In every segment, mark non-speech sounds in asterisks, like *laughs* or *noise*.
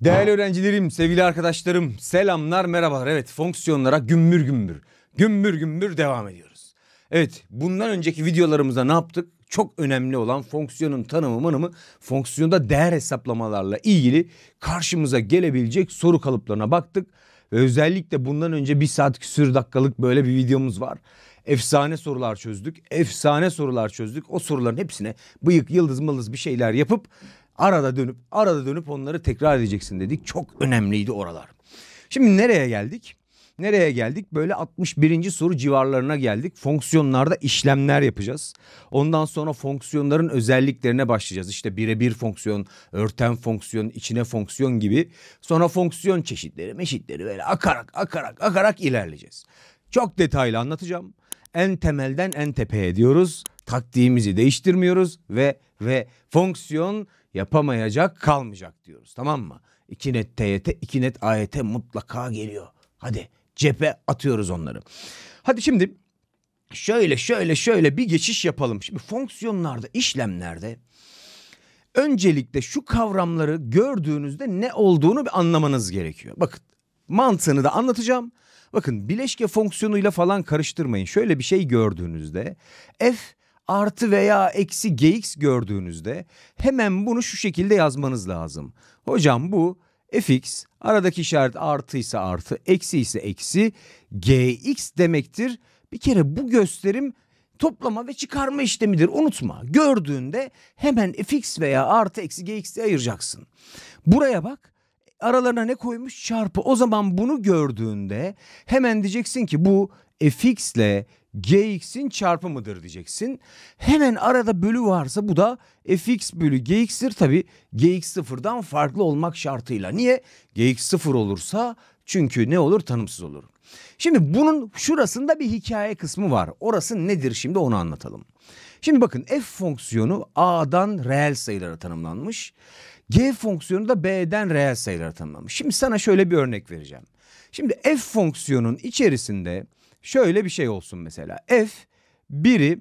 Değerli öğrencilerim, sevgili arkadaşlarım, selamlar, merhabalar. Evet, fonksiyonlara gümbür gümbür, gümbür gümbür devam ediyoruz. Evet, bundan önceki videolarımızda ne yaptık? Çok önemli olan fonksiyonun tanımı manımı, fonksiyonda değer hesaplamalarla ilgili karşımıza gelebilecek soru kalıplarına baktık. Ve özellikle bundan önce bir saat küsür dakikalık böyle bir videomuz var. Efsane sorular çözdük. Efsane sorular çözdük. O soruların hepsine bıyık, yıldız, mıldız bir şeyler yapıp Arada dönüp arada dönüp onları tekrar edeceksin dedik. Çok önemliydi oralar. Şimdi nereye geldik? Nereye geldik? Böyle 61. soru civarlarına geldik. Fonksiyonlarda işlemler yapacağız. Ondan sonra fonksiyonların özelliklerine başlayacağız. İşte birebir fonksiyon, örten fonksiyon, içine fonksiyon gibi. Sonra fonksiyon çeşitleri, meşitleri böyle akarak akarak akarak ilerleyeceğiz. Çok detaylı anlatacağım. En temelden en tepeye diyoruz. Taktiğimizi değiştirmiyoruz ve ve fonksiyon yapamayacak kalmayacak diyoruz tamam mı? İki net TYT, iki net AYT mutlaka geliyor. Hadi cephe atıyoruz onları. Hadi şimdi şöyle şöyle şöyle bir geçiş yapalım. Şimdi fonksiyonlarda, işlemlerde öncelikle şu kavramları gördüğünüzde ne olduğunu bir anlamanız gerekiyor. Bakın mantığını da anlatacağım. Bakın bileşke fonksiyonuyla falan karıştırmayın. Şöyle bir şey gördüğünüzde f artı veya eksi gx gördüğünüzde hemen bunu şu şekilde yazmanız lazım. Hocam bu fx aradaki işaret artıysa artı eksi ise eksi gx demektir. Bir kere bu gösterim toplama ve çıkarma işlemidir unutma. Gördüğünde hemen fx veya artı eksi gx diye ayıracaksın. Buraya bak aralarına ne koymuş çarpı o zaman bunu gördüğünde hemen diyeceksin ki bu fx ile gx'in çarpımıdır diyeceksin. Hemen arada bölü varsa bu da fx bölü gx'tir. Tabi gx sıfırdan farklı olmak şartıyla. Niye? gx sıfır olursa çünkü ne olur tanımsız olur. Şimdi bunun şurasında bir hikaye kısmı var. Orası nedir şimdi onu anlatalım. Şimdi bakın f fonksiyonu a'dan reel sayılara tanımlanmış. G fonksiyonu da b'den reel sayılara tanımlanmış. Şimdi sana şöyle bir örnek vereceğim. Şimdi f fonksiyonun içerisinde şöyle bir şey olsun mesela. F biri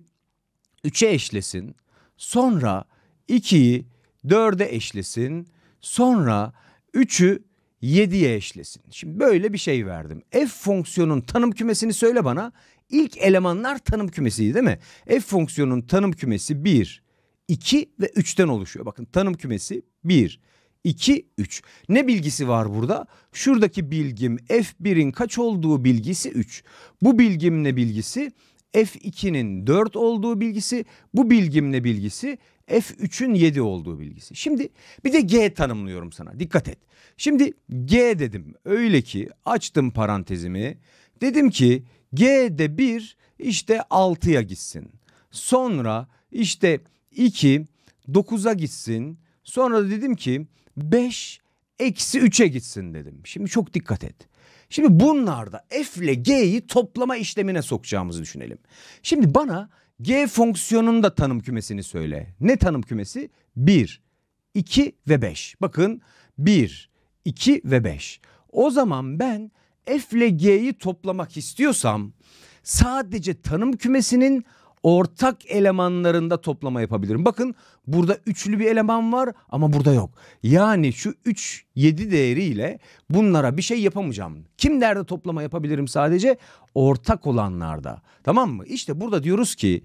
3'e eşlesin. Sonra 2'yi 4'e eşlesin. Sonra 3'ü 7'ye eşlesin. Şimdi böyle bir şey verdim. F fonksiyonun tanım kümesini söyle bana. İlk elemanlar tanım kümesiydi değil mi? F fonksiyonun tanım kümesi 1, 2 ve 3'ten oluşuyor. Bakın tanım kümesi 1, 2, 3. Ne bilgisi var burada? Şuradaki bilgim F1'in kaç olduğu bilgisi 3. Bu bilgim ne bilgisi? F2'nin 4 olduğu bilgisi. Bu bilgim ne bilgisi? F3'ün 7 olduğu bilgisi. Şimdi bir de G tanımlıyorum sana. Dikkat et. Şimdi G dedim. Öyle ki açtım parantezimi. Dedim ki G'de 1 işte 6'ya gitsin. Sonra işte 2 9'a gitsin. Sonra da dedim ki 5 eksi 3'e gitsin dedim. Şimdi çok dikkat et. Şimdi bunlarda f ile g'yi toplama işlemine sokacağımızı düşünelim. Şimdi bana g fonksiyonunun da tanım kümesini söyle. Ne tanım kümesi? 1, 2 ve 5. Bakın 1, 2 ve 5. O zaman ben f ile g'yi toplamak istiyorsam sadece tanım kümesinin ortak elemanlarında toplama yapabilirim. Bakın burada üçlü bir eleman var ama burada yok. Yani şu 3 7 değeriyle bunlara bir şey yapamayacağım. nerede toplama yapabilirim sadece? Ortak olanlarda. Tamam mı? İşte burada diyoruz ki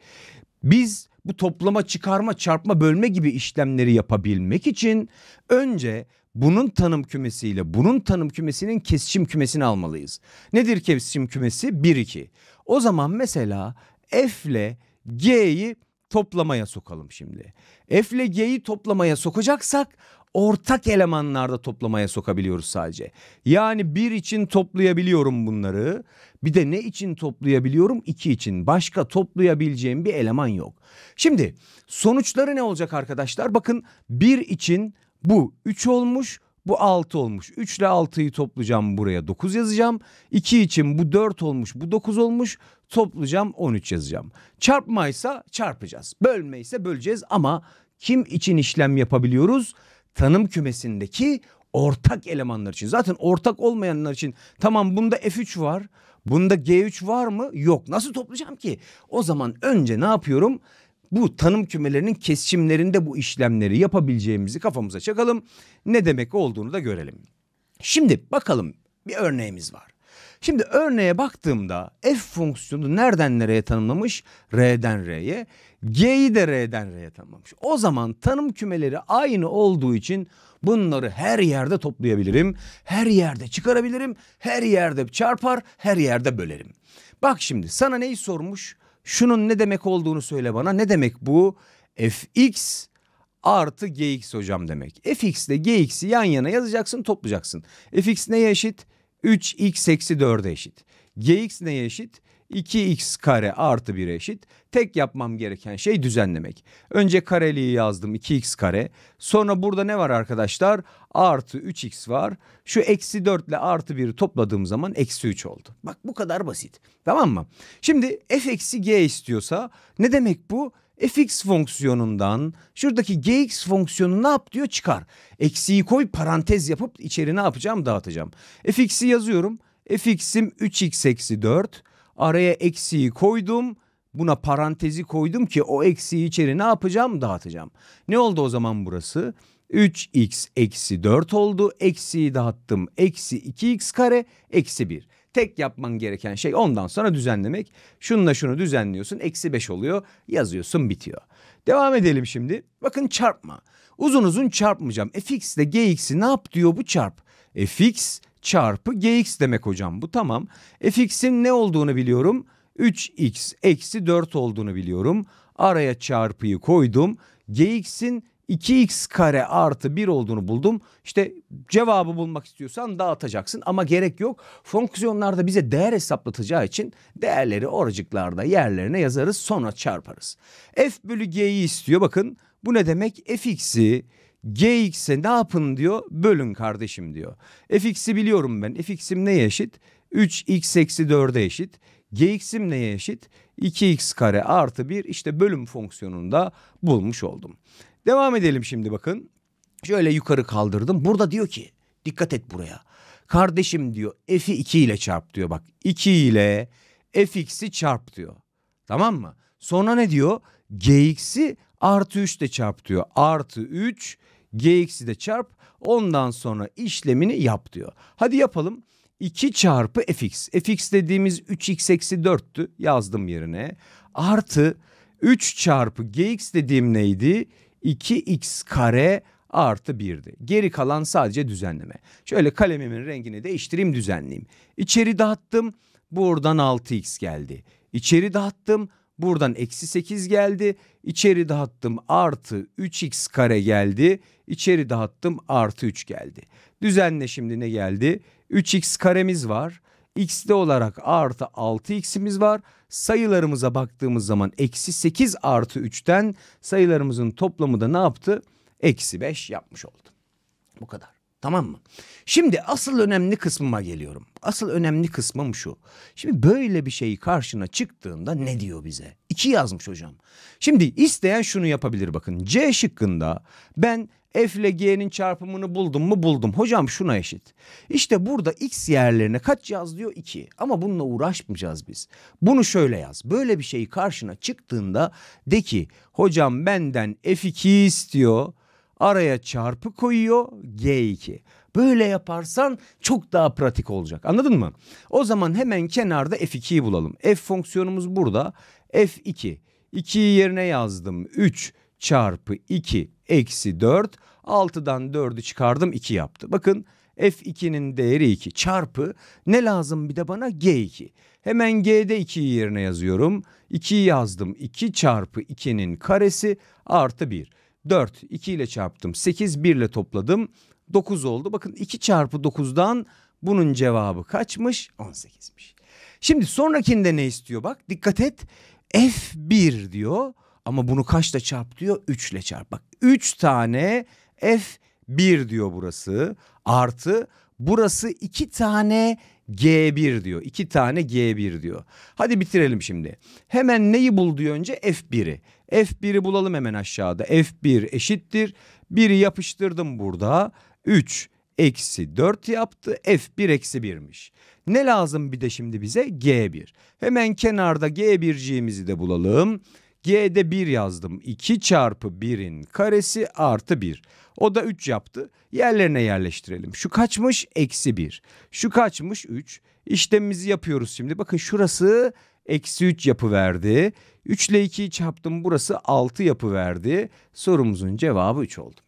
biz bu toplama, çıkarma, çarpma, bölme gibi işlemleri yapabilmek için önce bunun tanım kümesiyle bunun tanım kümesinin kesişim kümesini almalıyız. Nedir kesişim kümesi? 1 2. O zaman mesela f ile G'yi toplamaya sokalım şimdi. F ile G'yi toplamaya sokacaksak ortak elemanlarda toplamaya sokabiliyoruz sadece. Yani bir için toplayabiliyorum bunları. Bir de ne için toplayabiliyorum? İki için. Başka toplayabileceğim bir eleman yok. Şimdi sonuçları ne olacak arkadaşlar? Bakın bir için bu 3 olmuş. Bu 6 olmuş. 3 ile 6'yı toplayacağım buraya 9 yazacağım. 2 için bu 4 olmuş. Bu 9 olmuş toplayacağım 13 yazacağım. Çarpmaysa çarpacağız. Bölme ise böleceğiz ama kim için işlem yapabiliyoruz? Tanım kümesindeki ortak elemanlar için. Zaten ortak olmayanlar için tamam bunda F3 var. Bunda G3 var mı? Yok. Nasıl toplayacağım ki? O zaman önce ne yapıyorum? Bu tanım kümelerinin kesişimlerinde bu işlemleri yapabileceğimizi kafamıza çakalım. Ne demek olduğunu da görelim. Şimdi bakalım bir örneğimiz var. Şimdi örneğe baktığımda f fonksiyonu nereden nereye tanımlamış? R'den R'ye. G'yi de R'den R'ye tanımlamış. O zaman tanım kümeleri aynı olduğu için bunları her yerde toplayabilirim. Her yerde çıkarabilirim. Her yerde çarpar, her yerde bölerim. Bak şimdi sana neyi sormuş? Şunun ne demek olduğunu söyle bana. Ne demek bu? fx artı gx hocam demek. fx ile gx'i yan yana yazacaksın toplayacaksın. fx neye eşit? 3x eksi 4'e eşit. Gx ne eşit? 2x kare artı 1 eşit. Tek yapmam gereken şey düzenlemek. Önce kareliği yazdım 2x kare. Sonra burada ne var arkadaşlar? Artı 3x var. Şu eksi 4 ile artı 1'i topladığım zaman eksi 3 oldu. Bak bu kadar basit. Tamam mı? Şimdi f eksi g istiyorsa ne demek bu? fx fonksiyonundan şuradaki gx fonksiyonu ne yap diyor çıkar. Eksiyi koy parantez yapıp içeri ne yapacağım dağıtacağım. fx'i yazıyorum. fx'im 3x eksi 4. Araya eksiyi koydum. Buna parantezi koydum ki o eksiyi içeri ne yapacağım dağıtacağım. Ne oldu o zaman burası? 3x eksi 4 oldu. Eksiyi dağıttım. Eksi 2x kare eksi 1. Tek yapman gereken şey ondan sonra düzenlemek. Şununla şunu düzenliyorsun. Eksi beş oluyor. Yazıyorsun bitiyor. Devam edelim şimdi. Bakın çarpma. Uzun uzun çarpmayacağım. fx ile gx'i ne yap diyor bu çarp. fx çarpı gx demek hocam. Bu tamam. fx'in ne olduğunu biliyorum. 3x eksi 4 olduğunu biliyorum. Araya çarpıyı koydum. gx'in 2x kare artı 1 olduğunu buldum. İşte cevabı bulmak istiyorsan dağıtacaksın ama gerek yok. Fonksiyonlarda bize değer hesaplatacağı için değerleri oracıklarda yerlerine yazarız sonra çarparız. F bölü g'yi istiyor bakın bu ne demek? fx'i gx'e ne yapın diyor bölün kardeşim diyor. fx'i biliyorum ben fx'im neye eşit? 3x eksi 4'e eşit. gx'im neye eşit? 2x kare artı 1 işte bölüm fonksiyonunda bulmuş oldum. Devam edelim şimdi bakın. Şöyle yukarı kaldırdım. Burada diyor ki dikkat et buraya. Kardeşim diyor f'i 2 ile çarp diyor bak. 2 ile fx'i çarp diyor. Tamam mı? Sonra ne diyor? gx'i artı 3 de çarp diyor. Artı 3 gx'i de çarp. Ondan sonra işlemini yap diyor. Hadi yapalım. 2 çarpı fx. fx dediğimiz 3x eksi 4'tü. Yazdım yerine. Artı 3 çarpı gx dediğim neydi? 2x kare artı 1'di. Geri kalan sadece düzenleme. Şöyle kalemimin rengini değiştireyim düzenleyeyim. İçeri dağıttım buradan 6x geldi. İçeri dağıttım buradan eksi 8 geldi. İçeri dağıttım artı 3x kare geldi. İçeri dağıttım artı 3 geldi. Düzenle şimdi ne geldi? 3x karemiz var x'li olarak artı 6x'imiz var. Sayılarımıza baktığımız zaman eksi 8 artı 3'ten sayılarımızın toplamı da ne yaptı? Eksi 5 yapmış oldu. Bu kadar. Tamam mı? Şimdi asıl önemli kısmıma geliyorum. Asıl önemli kısmım şu. Şimdi böyle bir şey karşına çıktığında ne diyor bize? İki yazmış hocam. Şimdi isteyen şunu yapabilir bakın. C şıkkında ben F ile G'nin çarpımını buldum mu buldum. Hocam şuna eşit. İşte burada X yerlerine kaç yaz diyor 2. Ama bununla uğraşmayacağız biz. Bunu şöyle yaz. Böyle bir şey karşına çıktığında de ki hocam benden F2 istiyor. Araya çarpı koyuyor G2. Böyle yaparsan çok daha pratik olacak. Anladın mı? O zaman hemen kenarda F2'yi bulalım. F fonksiyonumuz burada. F2. 2'yi yerine yazdım. 3 çarpı 2 eksi 4. 6'dan 4'ü çıkardım 2 yaptı. Bakın F2'nin değeri 2 çarpı ne lazım bir de bana G2. Hemen G'de 2'yi yerine yazıyorum. 2'yi yazdım. 2 çarpı 2'nin karesi artı 1. 4 2 ile çarptım. 8 1 ile topladım. 9 oldu. Bakın 2 çarpı 9'dan bunun cevabı kaçmış? 18'miş. Şimdi sonrakinde ne istiyor bak? Dikkat et. F1 diyor. Ama bunu kaçla çarp diyor? Üçle çarp. Bak üç tane F1 diyor burası. Artı burası iki tane G1 diyor. İki tane G1 diyor. Hadi bitirelim şimdi. Hemen neyi bul diyor önce? F1'i. F1'i bulalım hemen aşağıda. F1 eşittir. 1'i yapıştırdım burada. 3 eksi 4 yaptı. F1 eksi 1'miş. Ne lazım bir de şimdi bize? G1. Hemen kenarda G1'ciğimizi de bulalım. G'de 1 yazdım. 2 çarpı 1'in karesi artı 1. O da 3 yaptı. Yerlerine yerleştirelim. Şu kaçmış? Eksi 1. Şu kaçmış? 3. İşlemimizi yapıyoruz şimdi. Bakın şurası eksi 3 yapı verdi. 3 ile 2'yi çarptım. Burası 6 yapı verdi. Sorumuzun cevabı 3 oldu.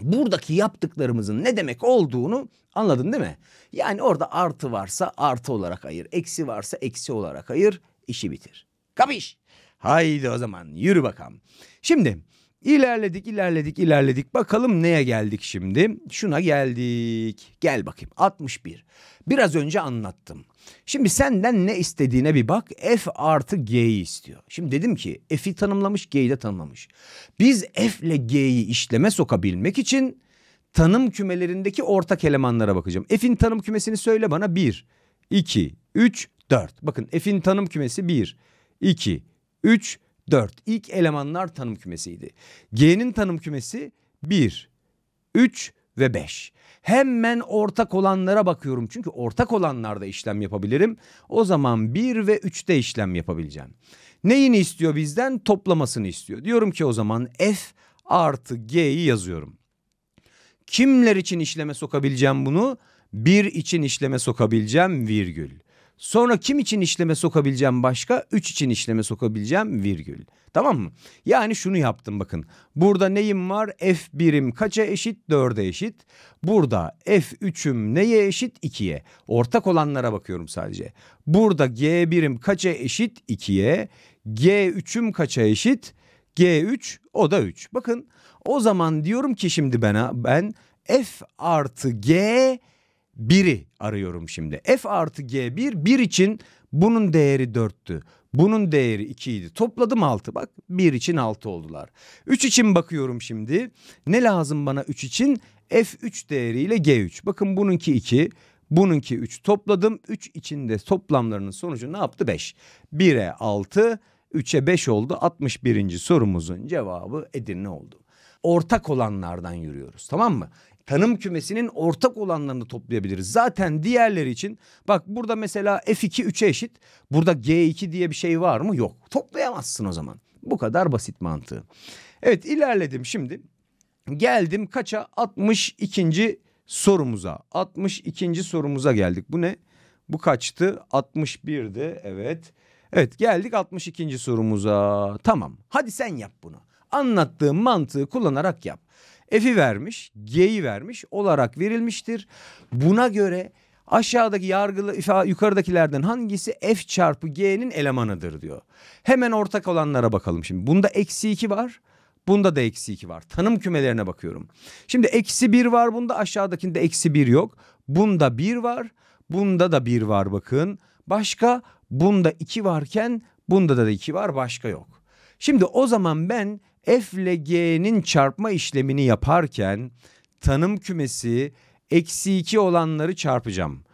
Buradaki yaptıklarımızın ne demek olduğunu anladın değil mi? Yani orada artı varsa artı olarak ayır, eksi varsa eksi olarak ayır, işi bitir. Kapış? Haydi o zaman yürü bakalım. Şimdi ilerledik ilerledik ilerledik. Bakalım neye geldik şimdi? Şuna geldik. Gel bakayım 61. Biraz önce anlattım. Şimdi senden ne istediğine bir bak. F artı G'yi istiyor. Şimdi dedim ki F'i tanımlamış G'yi de tanımlamış. Biz F ile G'yi işleme sokabilmek için tanım kümelerindeki ortak elemanlara bakacağım. F'in tanım kümesini söyle bana 1, 2, 3, 4. Bakın F'in tanım kümesi 1, 2, 3, 4. İlk elemanlar tanım kümesiydi. G'nin tanım kümesi 1, 3 ve 5. Hemen ortak olanlara bakıyorum. Çünkü ortak olanlarda işlem yapabilirim. O zaman 1 ve 3'te işlem yapabileceğim. Neyini istiyor bizden? Toplamasını istiyor. Diyorum ki o zaman F artı G'yi yazıyorum. Kimler için işleme sokabileceğim bunu? 1 için işleme sokabileceğim virgül. Sonra kim için işleme sokabileceğim başka? 3 için işleme sokabileceğim virgül. Tamam mı? Yani şunu yaptım bakın. Burada neyim var? f birim kaça eşit? 4'e eşit. Burada F3'üm neye eşit? 2'ye. Ortak olanlara bakıyorum sadece. Burada g birim kaça eşit? 2'ye. G3'üm kaça eşit? G3 o da 3. Bakın o zaman diyorum ki şimdi bana ben F artı G biri arıyorum şimdi. F artı G1 1 için bunun değeri 4'tü. Bunun değeri 2 idi. Topladım 6 bak 1 için 6 oldular. 3 için bakıyorum şimdi. Ne lazım bana 3 için? F3 değeriyle G3. Bakın bununki 2. Bununki 3 topladım. 3 içinde toplamlarının sonucu ne yaptı? 5. 1'e 6, 3'e 5 oldu. 61. sorumuzun cevabı Edirne oldu. Ortak olanlardan yürüyoruz tamam mı? tanım kümesinin ortak olanlarını toplayabiliriz. Zaten diğerleri için bak burada mesela F2 3'e eşit. Burada G2 diye bir şey var mı? Yok. Toplayamazsın o zaman. Bu kadar basit mantığı. Evet ilerledim şimdi. Geldim kaça? 62. sorumuza. 62. sorumuza geldik. Bu ne? Bu kaçtı? 61'di. Evet. Evet geldik 62. sorumuza. Tamam. Hadi sen yap bunu. Anlattığım mantığı kullanarak yap. F'i vermiş, G'yi vermiş olarak verilmiştir. Buna göre aşağıdaki yargılı yukarıdakilerden hangisi F çarpı G'nin elemanıdır diyor. Hemen ortak olanlara bakalım şimdi. Bunda eksi 2 var. Bunda da eksi 2 var. Tanım kümelerine bakıyorum. Şimdi eksi 1 var bunda aşağıdakinde eksi 1 yok. Bunda 1 var. Bunda da 1 var bakın. Başka bunda 2 varken bunda da 2 var başka yok. Şimdi o zaman ben F ile G'nin çarpma işlemini yaparken tanım kümesi eksi 2 olanları çarpacağım.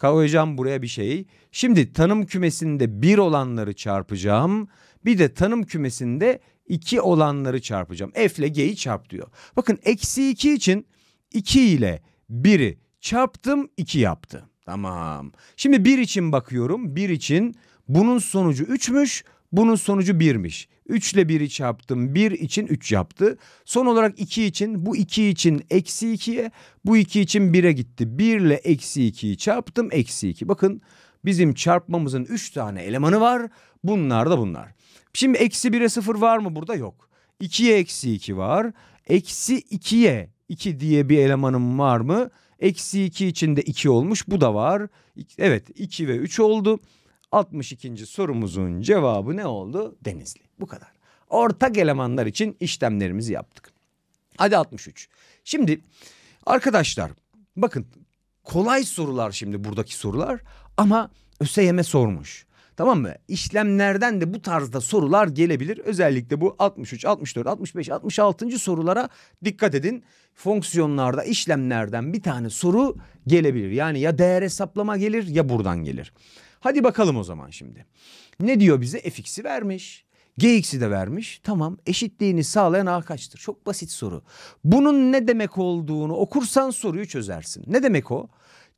Koyacağım buraya bir şeyi. Şimdi tanım kümesinde 1 olanları çarpacağım. Bir de tanım kümesinde 2 olanları çarpacağım. F ile G'yi çarp diyor. Bakın eksi 2 için 2 ile 1'i çarptım 2 yaptı. Tamam. Şimdi 1 için bakıyorum. 1 için bunun sonucu 3'müş. Bunun sonucu 1'miş. 3 ile 1'i çarptım. 1 için 3 yaptı. Son olarak 2 için bu 2 için eksi 2'ye bu 2 için 1'e gitti. 1 ile eksi 2'yi çarptım eksi 2. Bakın bizim çarpmamızın 3 tane elemanı var. Bunlar da bunlar. Şimdi eksi 1'e 0 var mı burada? Yok. 2'ye eksi 2 var. Eksi 2'ye 2 diye bir elemanım var mı? Eksi 2 içinde 2 olmuş. Bu da var. Evet 2 ve 3 oldu. 62. sorumuzun cevabı ne oldu? Denizli. Bu kadar. Ortak elemanlar için işlemlerimizi yaptık. Hadi 63. Şimdi arkadaşlar bakın kolay sorular şimdi buradaki sorular ama ÖSYM sormuş. Tamam mı? İşlemlerden de bu tarzda sorular gelebilir. Özellikle bu 63, 64, 65, 66. sorulara dikkat edin. Fonksiyonlarda işlemlerden bir tane soru gelebilir. Yani ya değer hesaplama gelir ya buradan gelir. Hadi bakalım o zaman şimdi. Ne diyor bize? fx'i vermiş. gx'i de vermiş. Tamam eşitliğini sağlayan a kaçtır? Çok basit soru. Bunun ne demek olduğunu okursan soruyu çözersin. Ne demek o?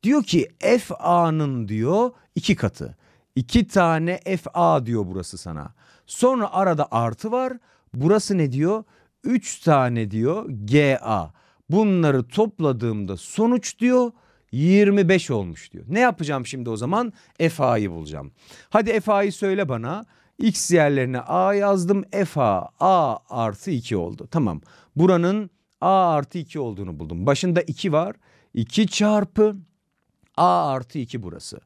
Diyor ki f a'nın diyor iki katı. İki tane f a diyor burası sana. Sonra arada artı var. Burası ne diyor? Üç tane diyor g a. Bunları topladığımda sonuç diyor 25 olmuş diyor. Ne yapacağım şimdi o zaman? FA'yı bulacağım. Hadi FA'yı söyle bana. X yerlerine A yazdım. FA A artı 2 oldu. Tamam. Buranın A artı 2 olduğunu buldum. Başında 2 var. 2 çarpı A artı 2 burası.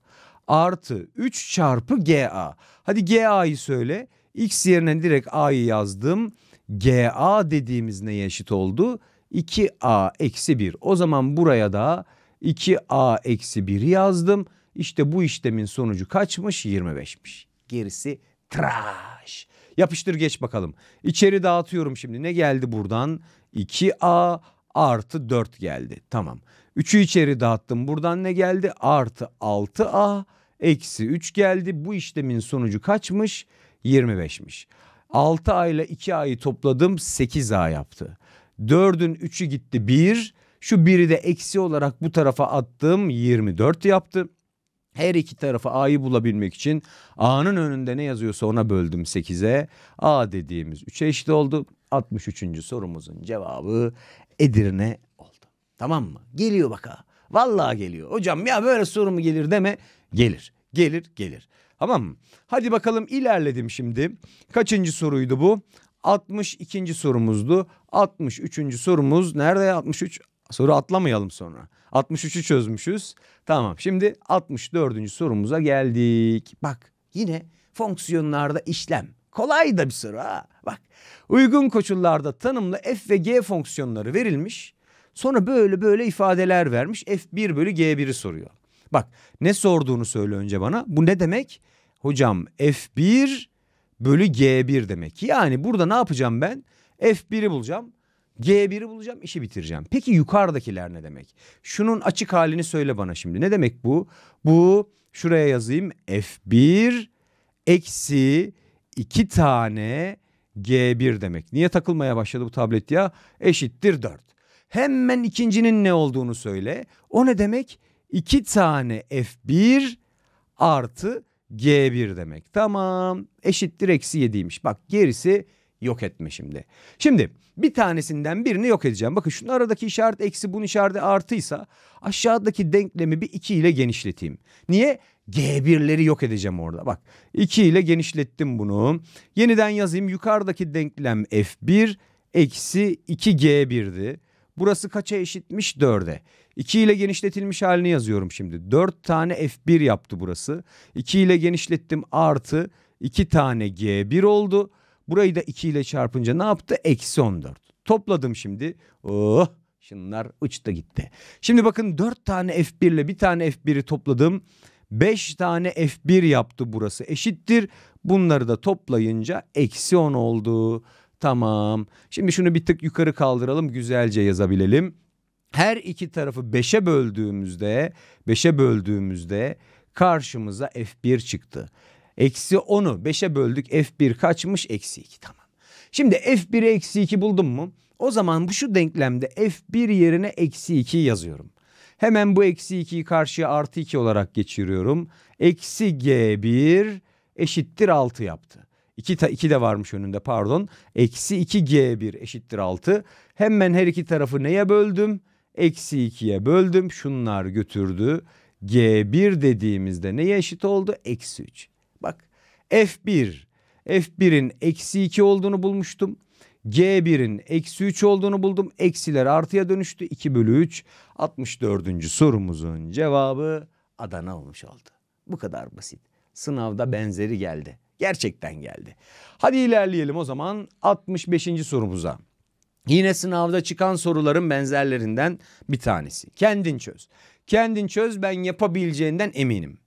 Artı 3 çarpı GA. Hadi GA'yı söyle. X yerine direkt A'yı yazdım. GA dediğimiz neye eşit oldu? 2A eksi 1. O zaman buraya da 2a eksi 1 yazdım. İşte bu işlemin sonucu kaçmış? 25'miş. Gerisi trash. Yapıştır geç bakalım. İçeri dağıtıyorum şimdi. Ne geldi buradan? 2a artı 4 geldi. Tamam. 3'ü içeri dağıttım. Buradan ne geldi? Artı 6a eksi 3 geldi. Bu işlemin sonucu kaçmış? 25'miş. 6a ile 2a'yı topladım. 8a yaptı. 4'ün 3'ü gitti 1. Şu biri de eksi olarak bu tarafa attım 24 yaptı. Her iki tarafa a'yı bulabilmek için a'nın önünde ne yazıyorsa ona böldüm 8'e. a dediğimiz 3'e eşit oldu. 63. sorumuzun cevabı Edirne oldu. Tamam mı? Geliyor bak ha. Vallahi geliyor. Hocam ya böyle soru mu gelir deme. Gelir. Gelir gelir. Tamam mı? Hadi bakalım ilerledim şimdi. Kaçıncı soruydu bu? 62. sorumuzdu. 63. sorumuz nerede 63? Soru atlamayalım sonra. 63'ü çözmüşüz. Tamam şimdi 64. sorumuza geldik. Bak yine fonksiyonlarda işlem. Kolay da bir soru ha. Bak uygun koşullarda tanımlı f ve g fonksiyonları verilmiş. Sonra böyle böyle ifadeler vermiş. f1 bölü g1'i soruyor. Bak ne sorduğunu söyle önce bana. Bu ne demek? Hocam f1 bölü g1 demek. Yani burada ne yapacağım ben? f1'i bulacağım. G1'i bulacağım işi bitireceğim. Peki yukarıdakiler ne demek? Şunun açık halini söyle bana şimdi. Ne demek bu? Bu şuraya yazayım F1 eksi 2 tane G1 demek. Niye takılmaya başladı bu tablet ya? Eşittir 4. Hemen ikincinin ne olduğunu söyle. O ne demek? 2 tane F1 artı G1 demek. Tamam eşittir eksi 7'ymiş. Bak gerisi yok etme şimdi. Şimdi bir tanesinden birini yok edeceğim. Bakın şunun aradaki işaret eksi bunun işareti artıysa aşağıdaki denklemi bir 2 ile genişleteyim. Niye? G1'leri yok edeceğim orada. Bak 2 ile genişlettim bunu. Yeniden yazayım. Yukarıdaki denklem F1 eksi 2G1'di. Burası kaça eşitmiş? 4'e. 2 ile genişletilmiş halini yazıyorum şimdi. 4 tane F1 yaptı burası. 2 ile genişlettim artı 2 tane G1 oldu. Burayı da 2 ile çarpınca ne yaptı? Eksi 14. Topladım şimdi. Oh şunlar uçta gitti. Şimdi bakın 4 tane F1 ile bir tane F1'i topladım. 5 tane F1 yaptı burası eşittir. Bunları da toplayınca eksi 10 oldu. Tamam. Şimdi şunu bir tık yukarı kaldıralım güzelce yazabilelim. Her iki tarafı 5'e böldüğümüzde 5'e böldüğümüzde karşımıza F1 çıktı. Eksi 10'u 5'e böldük F1 kaçmış? Eksi 2 tamam. Şimdi F1'e eksi 2 buldum mu? O zaman bu şu denklemde F1 yerine eksi 2 yazıyorum. Hemen bu eksi 2'yi karşıya artı 2 olarak geçiriyorum. Eksi G1 eşittir 6 yaptı. 2, 2 de varmış önünde pardon. Eksi 2G1 eşittir 6. Hemen her iki tarafı neye böldüm? Eksi 2'ye böldüm. Şunlar götürdü. G1 dediğimizde neye eşit oldu? Eksi 3. F1. F1'in eksi 2 olduğunu bulmuştum. G1'in eksi 3 olduğunu buldum. Eksiler artıya dönüştü. 2 bölü 3. 64. sorumuzun cevabı Adana olmuş oldu. Bu kadar basit. Sınavda benzeri geldi. Gerçekten geldi. Hadi ilerleyelim o zaman 65. sorumuza. Yine sınavda çıkan soruların benzerlerinden bir tanesi. Kendin çöz. Kendin çöz ben yapabileceğinden eminim.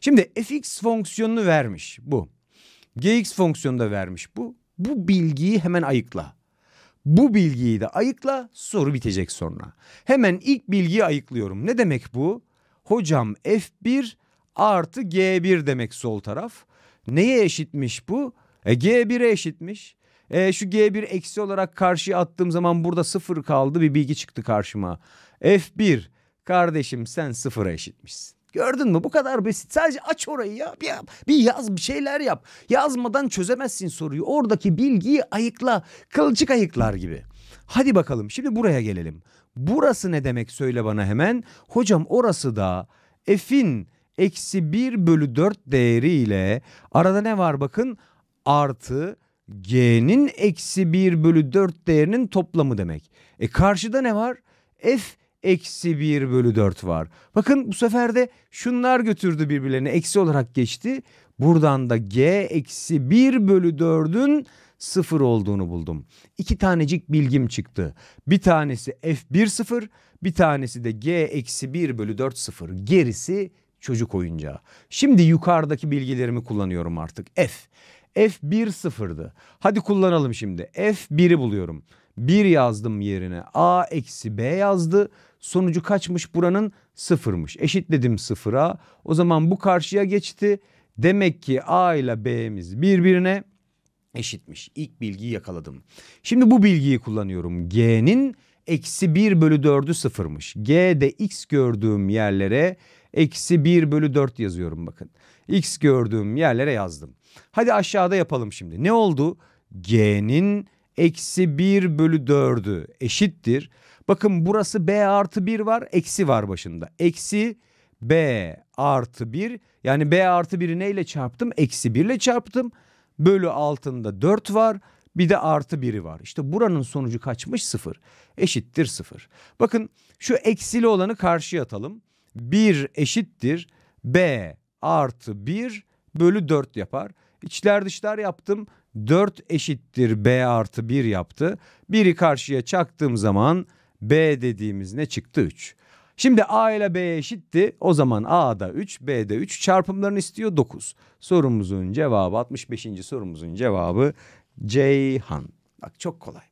Şimdi fx fonksiyonunu vermiş bu. gx fonksiyonu da vermiş bu. Bu bilgiyi hemen ayıkla. Bu bilgiyi de ayıkla soru bitecek sonra. Hemen ilk bilgiyi ayıklıyorum. Ne demek bu? Hocam f1 artı g1 demek sol taraf. Neye eşitmiş bu? E, g1'e eşitmiş. E, şu G1 eksi olarak karşıya attığım zaman burada sıfır kaldı bir bilgi çıktı karşıma. F1 kardeşim sen sıfıra eşitmişsin. Gördün mü? Bu kadar basit. Sadece aç orayı ya. Bir, yap, bir yaz bir şeyler yap. Yazmadan çözemezsin soruyu. Oradaki bilgiyi ayıkla. Kılçık ayıklar gibi. Hadi bakalım şimdi buraya gelelim. Burası ne demek söyle bana hemen. Hocam orası da f'in eksi 1 bölü 4 değeriyle arada ne var bakın artı g'nin eksi 1 bölü 4 değerinin toplamı demek. E karşıda ne var? f eksi 1 bölü 4 var. Bakın bu sefer de şunlar götürdü birbirlerini eksi olarak geçti. Buradan da g eksi 1 bölü 4'ün sıfır olduğunu buldum. İki tanecik bilgim çıktı. Bir tanesi f1 sıfır bir tanesi de g eksi 1 bölü 4 sıfır. Gerisi çocuk oyuncağı. Şimdi yukarıdaki bilgilerimi kullanıyorum artık. F. F1 sıfırdı. Hadi kullanalım şimdi. F1'i buluyorum. 1 yazdım yerine A eksi B yazdı. Sonucu kaçmış buranın sıfırmış. Eşitledim sıfıra. O zaman bu karşıya geçti. Demek ki A ile B'miz birbirine eşitmiş. İlk bilgiyi yakaladım. Şimdi bu bilgiyi kullanıyorum. G'nin eksi 1 bölü 4'ü sıfırmış. G de x gördüğüm yerlere eksi 1 bölü 4 yazıyorum bakın. X gördüğüm yerlere yazdım. Hadi aşağıda yapalım şimdi. Ne oldu? G'nin eksi 1 bölü 4'ü eşittir. Bakın burası B artı 1 var eksi var başında. Eksi B artı 1 yani B artı 1'i neyle çarptım? Eksi 1 ile çarptım. Bölü altında 4 var bir de artı 1'i var. İşte buranın sonucu kaçmış? 0 eşittir 0. Bakın şu eksili olanı karşıya atalım. 1 eşittir B artı 1 bölü 4 yapar. İçler dışlar yaptım. 4 eşittir B artı 1 yaptı. 1'i karşıya çaktığım zaman B dediğimiz ne çıktı 3. Şimdi A ile B eşitti. O zaman a A'da 3, de 3 çarpımlarını istiyor 9. Sorumuzun cevabı 65. sorumuzun cevabı Ceyhan. Bak çok kolay.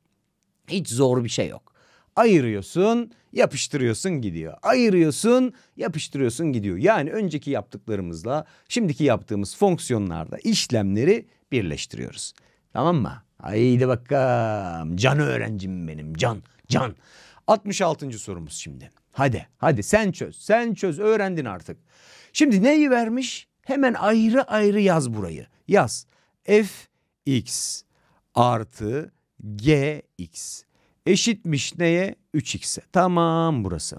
Hiç zor bir şey yok. Ayırıyorsun, yapıştırıyorsun gidiyor. Ayırıyorsun, yapıştırıyorsun gidiyor. Yani önceki yaptıklarımızla şimdiki yaptığımız fonksiyonlarda işlemleri birleştiriyoruz. Tamam mı? Haydi bakalım. Can öğrencim benim. Can. Can. 66. sorumuz şimdi. Hadi. Hadi sen çöz. Sen çöz. Öğrendin artık. Şimdi neyi vermiş? Hemen ayrı ayrı yaz burayı. Yaz. F x artı g x eşitmiş neye? 3x'e. Tamam burası.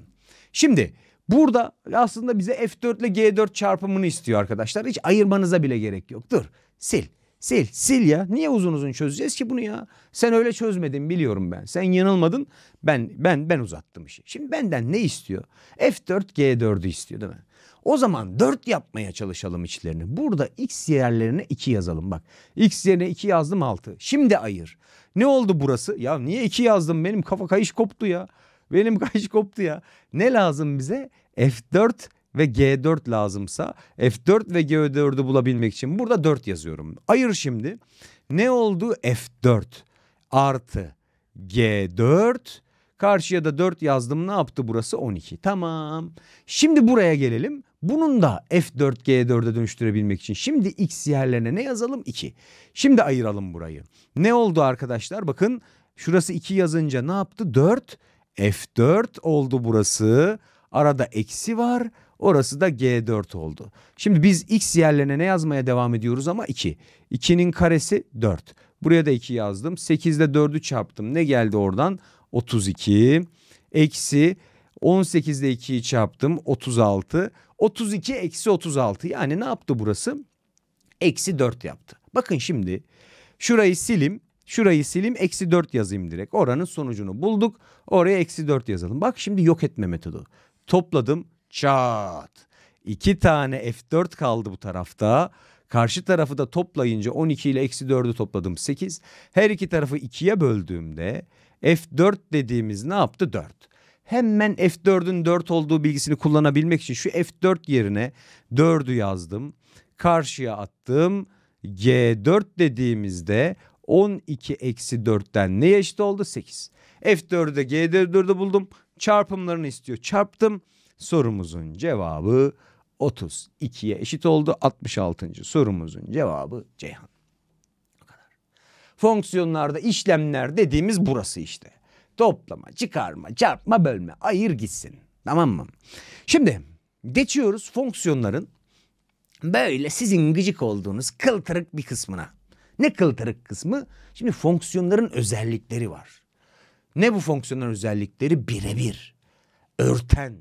Şimdi burada aslında bize F4 ile G4 çarpımını istiyor arkadaşlar. Hiç ayırmanıza bile gerek yok. Dur sil. Sil, sil ya. Niye uzun uzun çözeceğiz ki bunu ya? Sen öyle çözmedin biliyorum ben. Sen yanılmadın. Ben ben ben uzattım işi. Şimdi benden ne istiyor? F4 G4'ü istiyor değil mi? O zaman 4 yapmaya çalışalım içlerini. Burada x yerlerine 2 yazalım bak. X yerine 2 yazdım 6. Şimdi ayır. Ne oldu burası? Ya niye 2 yazdım? Benim kafa kayış koptu ya. Benim *laughs* kayış koptu ya. Ne lazım bize? F4 ve G4 lazımsa F4 ve G4'ü bulabilmek için burada 4 yazıyorum. Ayır şimdi. Ne oldu? F4 artı G4 karşıya da 4 yazdım ne yaptı burası 12 tamam. Şimdi buraya gelelim. Bunun da F4 G4'e dönüştürebilmek için şimdi X yerlerine ne yazalım 2. Şimdi ayıralım burayı. Ne oldu arkadaşlar bakın şurası 2 yazınca ne yaptı 4 F4 oldu burası. Arada eksi var Orası da G4 oldu. Şimdi biz x yerlerine ne yazmaya devam ediyoruz ama 2. 2'nin karesi 4. Buraya da 2 yazdım. 8 ile 4'ü çarptım. Ne geldi oradan? 32. Eksi 18 ile 2'yi çarptım. 36. 32 eksi 36. Yani ne yaptı burası? Eksi 4 yaptı. Bakın şimdi şurayı silim. Şurayı silim eksi 4 yazayım direkt. Oranın sonucunu bulduk. Oraya eksi 4 yazalım. Bak şimdi yok etme metodu. Topladım Çat. İki tane F4 kaldı bu tarafta. Karşı tarafı da toplayınca 12 ile eksi 4'ü topladım 8. Her iki tarafı 2'ye böldüğümde F4 dediğimiz ne yaptı? 4. Hemen F4'ün 4 olduğu bilgisini kullanabilmek için şu F4 yerine 4'ü yazdım. Karşıya attım. G4 dediğimizde 12 eksi 4'ten neye eşit oldu? 8. F4'ü de G4'ü buldum. Çarpımlarını istiyor. Çarptım. Sorumuzun cevabı 32'ye eşit oldu. 66. sorumuzun cevabı Ceyhan. O kadar. Fonksiyonlarda işlemler dediğimiz burası işte. Toplama, çıkarma, çarpma, bölme, ayır gitsin. Tamam mı? Şimdi geçiyoruz fonksiyonların böyle sizin gıcık olduğunuz kıltırık bir kısmına. Ne kıltırık kısmı? Şimdi fonksiyonların özellikleri var. Ne bu fonksiyonların özellikleri? Birebir. Örten,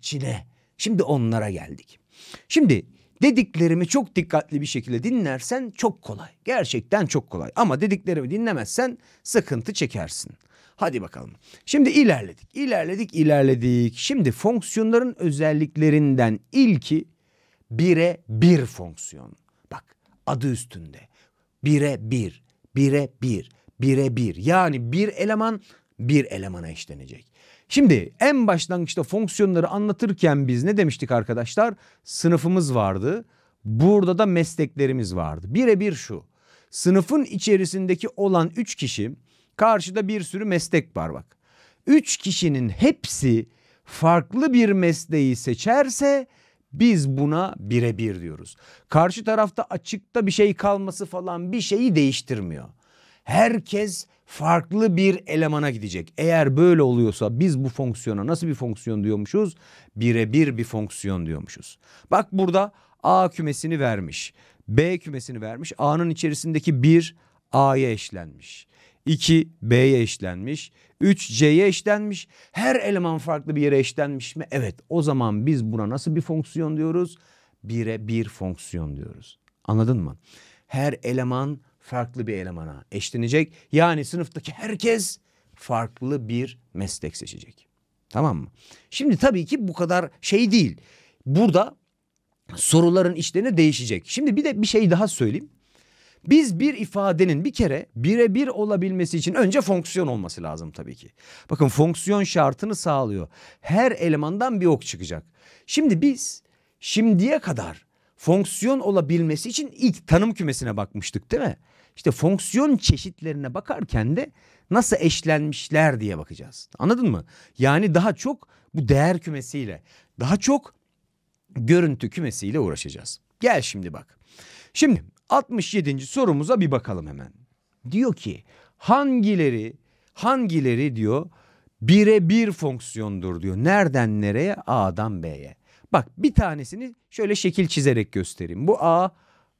içine. Şimdi onlara geldik. Şimdi dediklerimi çok dikkatli bir şekilde dinlersen çok kolay. Gerçekten çok kolay. Ama dediklerimi dinlemezsen sıkıntı çekersin. Hadi bakalım. Şimdi ilerledik. İlerledik, ilerledik. Şimdi fonksiyonların özelliklerinden ilki bire bir fonksiyon. Bak adı üstünde. Bire bir, bire bir, bire bir. Yani bir eleman bir elemana işlenecek. Şimdi en başlangıçta fonksiyonları anlatırken biz ne demiştik arkadaşlar? Sınıfımız vardı. Burada da mesleklerimiz vardı. Birebir şu. Sınıfın içerisindeki olan 3 kişi karşıda bir sürü meslek var bak. 3 kişinin hepsi farklı bir mesleği seçerse biz buna birebir diyoruz. Karşı tarafta açıkta bir şey kalması falan bir şeyi değiştirmiyor. Herkes farklı bir elemana gidecek. Eğer böyle oluyorsa biz bu fonksiyona nasıl bir fonksiyon diyormuşuz? Birebir bir fonksiyon diyormuşuz. Bak burada A kümesini vermiş. B kümesini vermiş. A'nın içerisindeki 1 A'ya eşlenmiş. 2 B'ye eşlenmiş. 3 C'ye eşlenmiş. Her eleman farklı bir yere eşlenmiş mi? Evet. O zaman biz buna nasıl bir fonksiyon diyoruz? Bire bir fonksiyon diyoruz. Anladın mı? Her eleman farklı bir elemana eşlenecek. Yani sınıftaki herkes farklı bir meslek seçecek. Tamam mı? Şimdi tabii ki bu kadar şey değil. Burada soruların içlerine değişecek. Şimdi bir de bir şey daha söyleyeyim. Biz bir ifadenin bir kere birebir olabilmesi için önce fonksiyon olması lazım tabii ki. Bakın fonksiyon şartını sağlıyor. Her elemandan bir ok çıkacak. Şimdi biz şimdiye kadar fonksiyon olabilmesi için ilk tanım kümesine bakmıştık değil mi? işte fonksiyon çeşitlerine bakarken de nasıl eşlenmişler diye bakacağız. Anladın mı? Yani daha çok bu değer kümesiyle, daha çok görüntü kümesiyle uğraşacağız. Gel şimdi bak. Şimdi 67. sorumuza bir bakalım hemen. Diyor ki hangileri hangileri diyor birebir fonksiyondur diyor. Nereden nereye? A'dan B'ye. Bak bir tanesini şöyle şekil çizerek göstereyim. Bu A,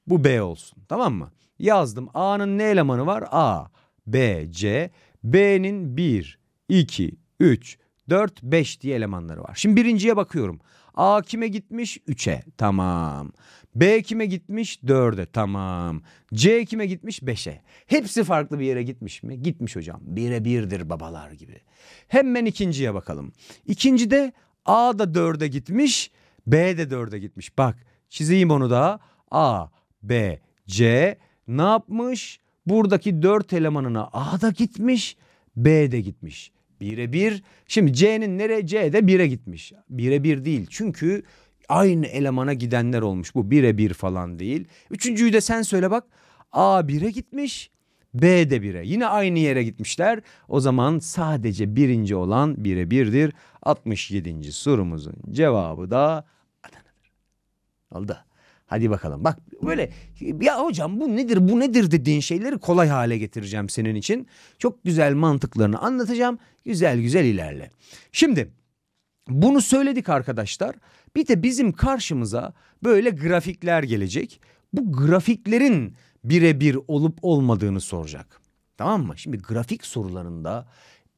bu B olsun. Tamam mı? Yazdım. A'nın ne elemanı var? A, B, C. B'nin 1, 2, 3, 4, 5 diye elemanları var. Şimdi birinciye bakıyorum. A kime gitmiş? 3'e. Tamam. B kime gitmiş? 4'e. Tamam. C kime gitmiş? 5'e. Hepsi farklı bir yere gitmiş mi? Gitmiş hocam. Bire birdir babalar gibi. Hemen ikinciye bakalım. de A da 4'e gitmiş. B de 4'e gitmiş. Bak çizeyim onu da. A, B, C, ne yapmış? Buradaki dört elemanına A da gitmiş, B de gitmiş. Bire Bir. Şimdi C'nin nereye? C de bire gitmiş. Bire bir değil. Çünkü aynı elemana gidenler olmuş. Bu bire bir falan değil. Üçüncüyü de sen söyle bak. A bire gitmiş. B de bire. Yine aynı yere gitmişler. O zaman sadece birinci olan 1'e 1'dir. 67. sorumuzun cevabı da Adana'dır. Aldı. Hadi bakalım. Bak böyle ya hocam bu nedir bu nedir dediğin şeyleri kolay hale getireceğim senin için. Çok güzel mantıklarını anlatacağım. Güzel güzel ilerle. Şimdi bunu söyledik arkadaşlar. Bir de bizim karşımıza böyle grafikler gelecek. Bu grafiklerin birebir olup olmadığını soracak. Tamam mı? Şimdi grafik sorularında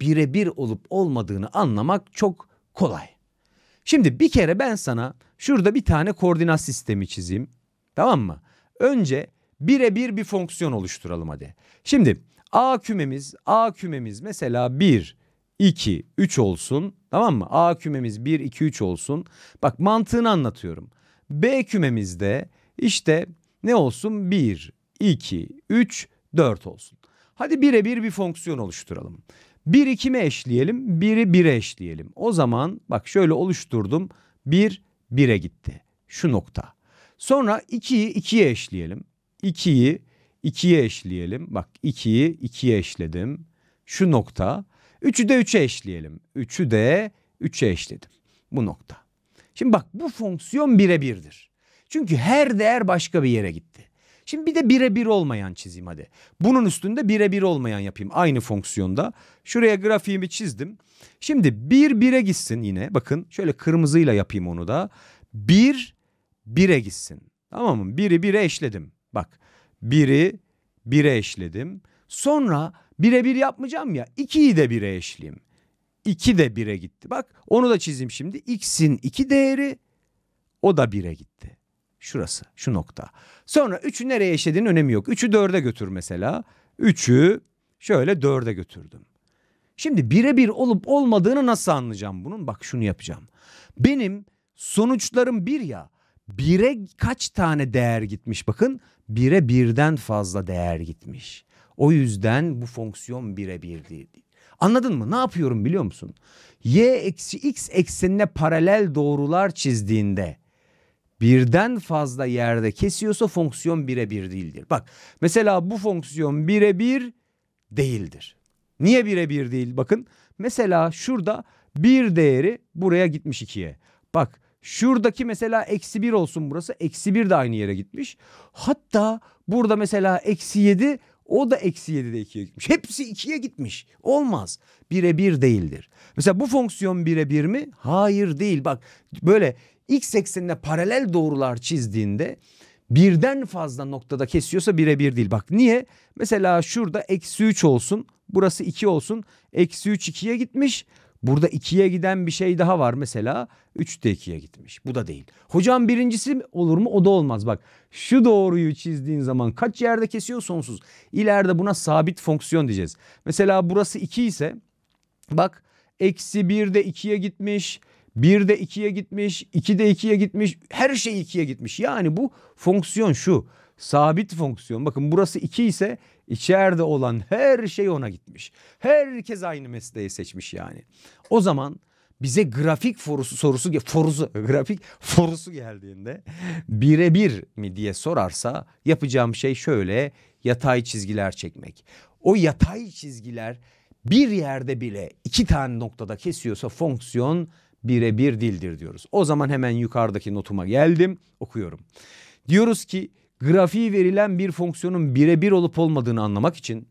birebir olup olmadığını anlamak çok kolay. Şimdi bir kere ben sana şurada bir tane koordinat sistemi çizeyim. Tamam mı? Önce birebir bir fonksiyon oluşturalım hadi. Şimdi A kümemiz, A kümemiz mesela 1, 2, 3 olsun. Tamam mı? A kümemiz 1, 2, 3 olsun. Bak mantığını anlatıyorum. B kümemizde işte ne olsun? 1, 2, 3, 4 olsun. Hadi birebir bir fonksiyon oluşturalım. 1'i kime eşleyelim? 1'i 1'e eşleyelim. O zaman bak şöyle oluşturdum. 1 1'e gitti. Şu nokta. Sonra 2'yi 2'ye eşleyelim. 2'yi 2'ye eşleyelim. Bak 2'yi 2'ye eşledim. Şu nokta. 3'ü de 3'e eşleyelim. 3'ü de 3'e eşledim. Bu nokta. Şimdi bak bu fonksiyon birebirdir. Çünkü her değer başka bir yere gitti. Şimdi bir de birebir olmayan çizeyim hadi. Bunun üstünde birebir olmayan yapayım aynı fonksiyonda. Şuraya grafiğimi çizdim. Şimdi bir bire gitsin yine bakın şöyle kırmızıyla yapayım onu da. Bir bire gitsin. Tamam mı? Biri bire eşledim. Bak biri bire eşledim. Sonra birebir yapmayacağım ya 2'yi de bire eşleyeyim. İki de bire gitti. Bak onu da çizeyim şimdi. X'in iki değeri o da bire gitti. Şurası, şu nokta. Sonra 3'ü nereye eşlediğinin önemi yok. 3'ü 4'e götür mesela. 3'ü şöyle 4'e götürdüm. Şimdi birebir olup olmadığını nasıl anlayacağım bunun? Bak şunu yapacağım. Benim sonuçlarım bir ya. Bire kaç tane değer gitmiş bakın. Bire birden fazla değer gitmiş. O yüzden bu fonksiyon bire değil. Anladın mı? Ne yapıyorum biliyor musun? Y eksi x eksenine paralel doğrular çizdiğinde birden fazla yerde kesiyorsa fonksiyon birebir değildir. Bak mesela bu fonksiyon birebir değildir. Niye birebir değil? Bakın mesela şurada bir değeri buraya gitmiş ikiye. Bak şuradaki mesela eksi bir olsun burası. Eksi bir de aynı yere gitmiş. Hatta burada mesela eksi yedi o da eksi 7'de 2'ye gitmiş. Hepsi 2'ye gitmiş. Olmaz. Bire bir değildir. Mesela bu fonksiyon bire bir mi? Hayır değil. Bak böyle x eksenine paralel doğrular çizdiğinde birden fazla noktada kesiyorsa bire bir değil. Bak niye? Mesela şurada eksi 3 olsun. Burası 2 olsun. Eksi 3 2'ye gitmiş. Burada ikiye giden bir şey daha var mesela. üç de ikiye gitmiş. Bu da değil. Hocam birincisi olur mu? O da olmaz. Bak şu doğruyu çizdiğin zaman kaç yerde kesiyor sonsuz. İleride buna sabit fonksiyon diyeceğiz. Mesela burası 2 ise bak eksi 1 de 2'ye gitmiş. 1 de 2'ye gitmiş. 2 de 2'ye gitmiş. Her şey 2'ye gitmiş. Yani bu fonksiyon şu. Sabit fonksiyon. Bakın burası 2 ise İçeride olan her şey ona gitmiş. Herkes aynı mesleği seçmiş yani. O zaman bize grafik forusu, sorusu forusu *laughs* grafik forusu geldiğinde birebir mi diye sorarsa yapacağım şey şöyle yatay çizgiler çekmek. O yatay çizgiler bir yerde bile iki tane noktada kesiyorsa fonksiyon birebir dildir diyoruz. O zaman hemen yukarıdaki notuma geldim okuyorum. Diyoruz ki grafiği verilen bir fonksiyonun birebir olup olmadığını anlamak için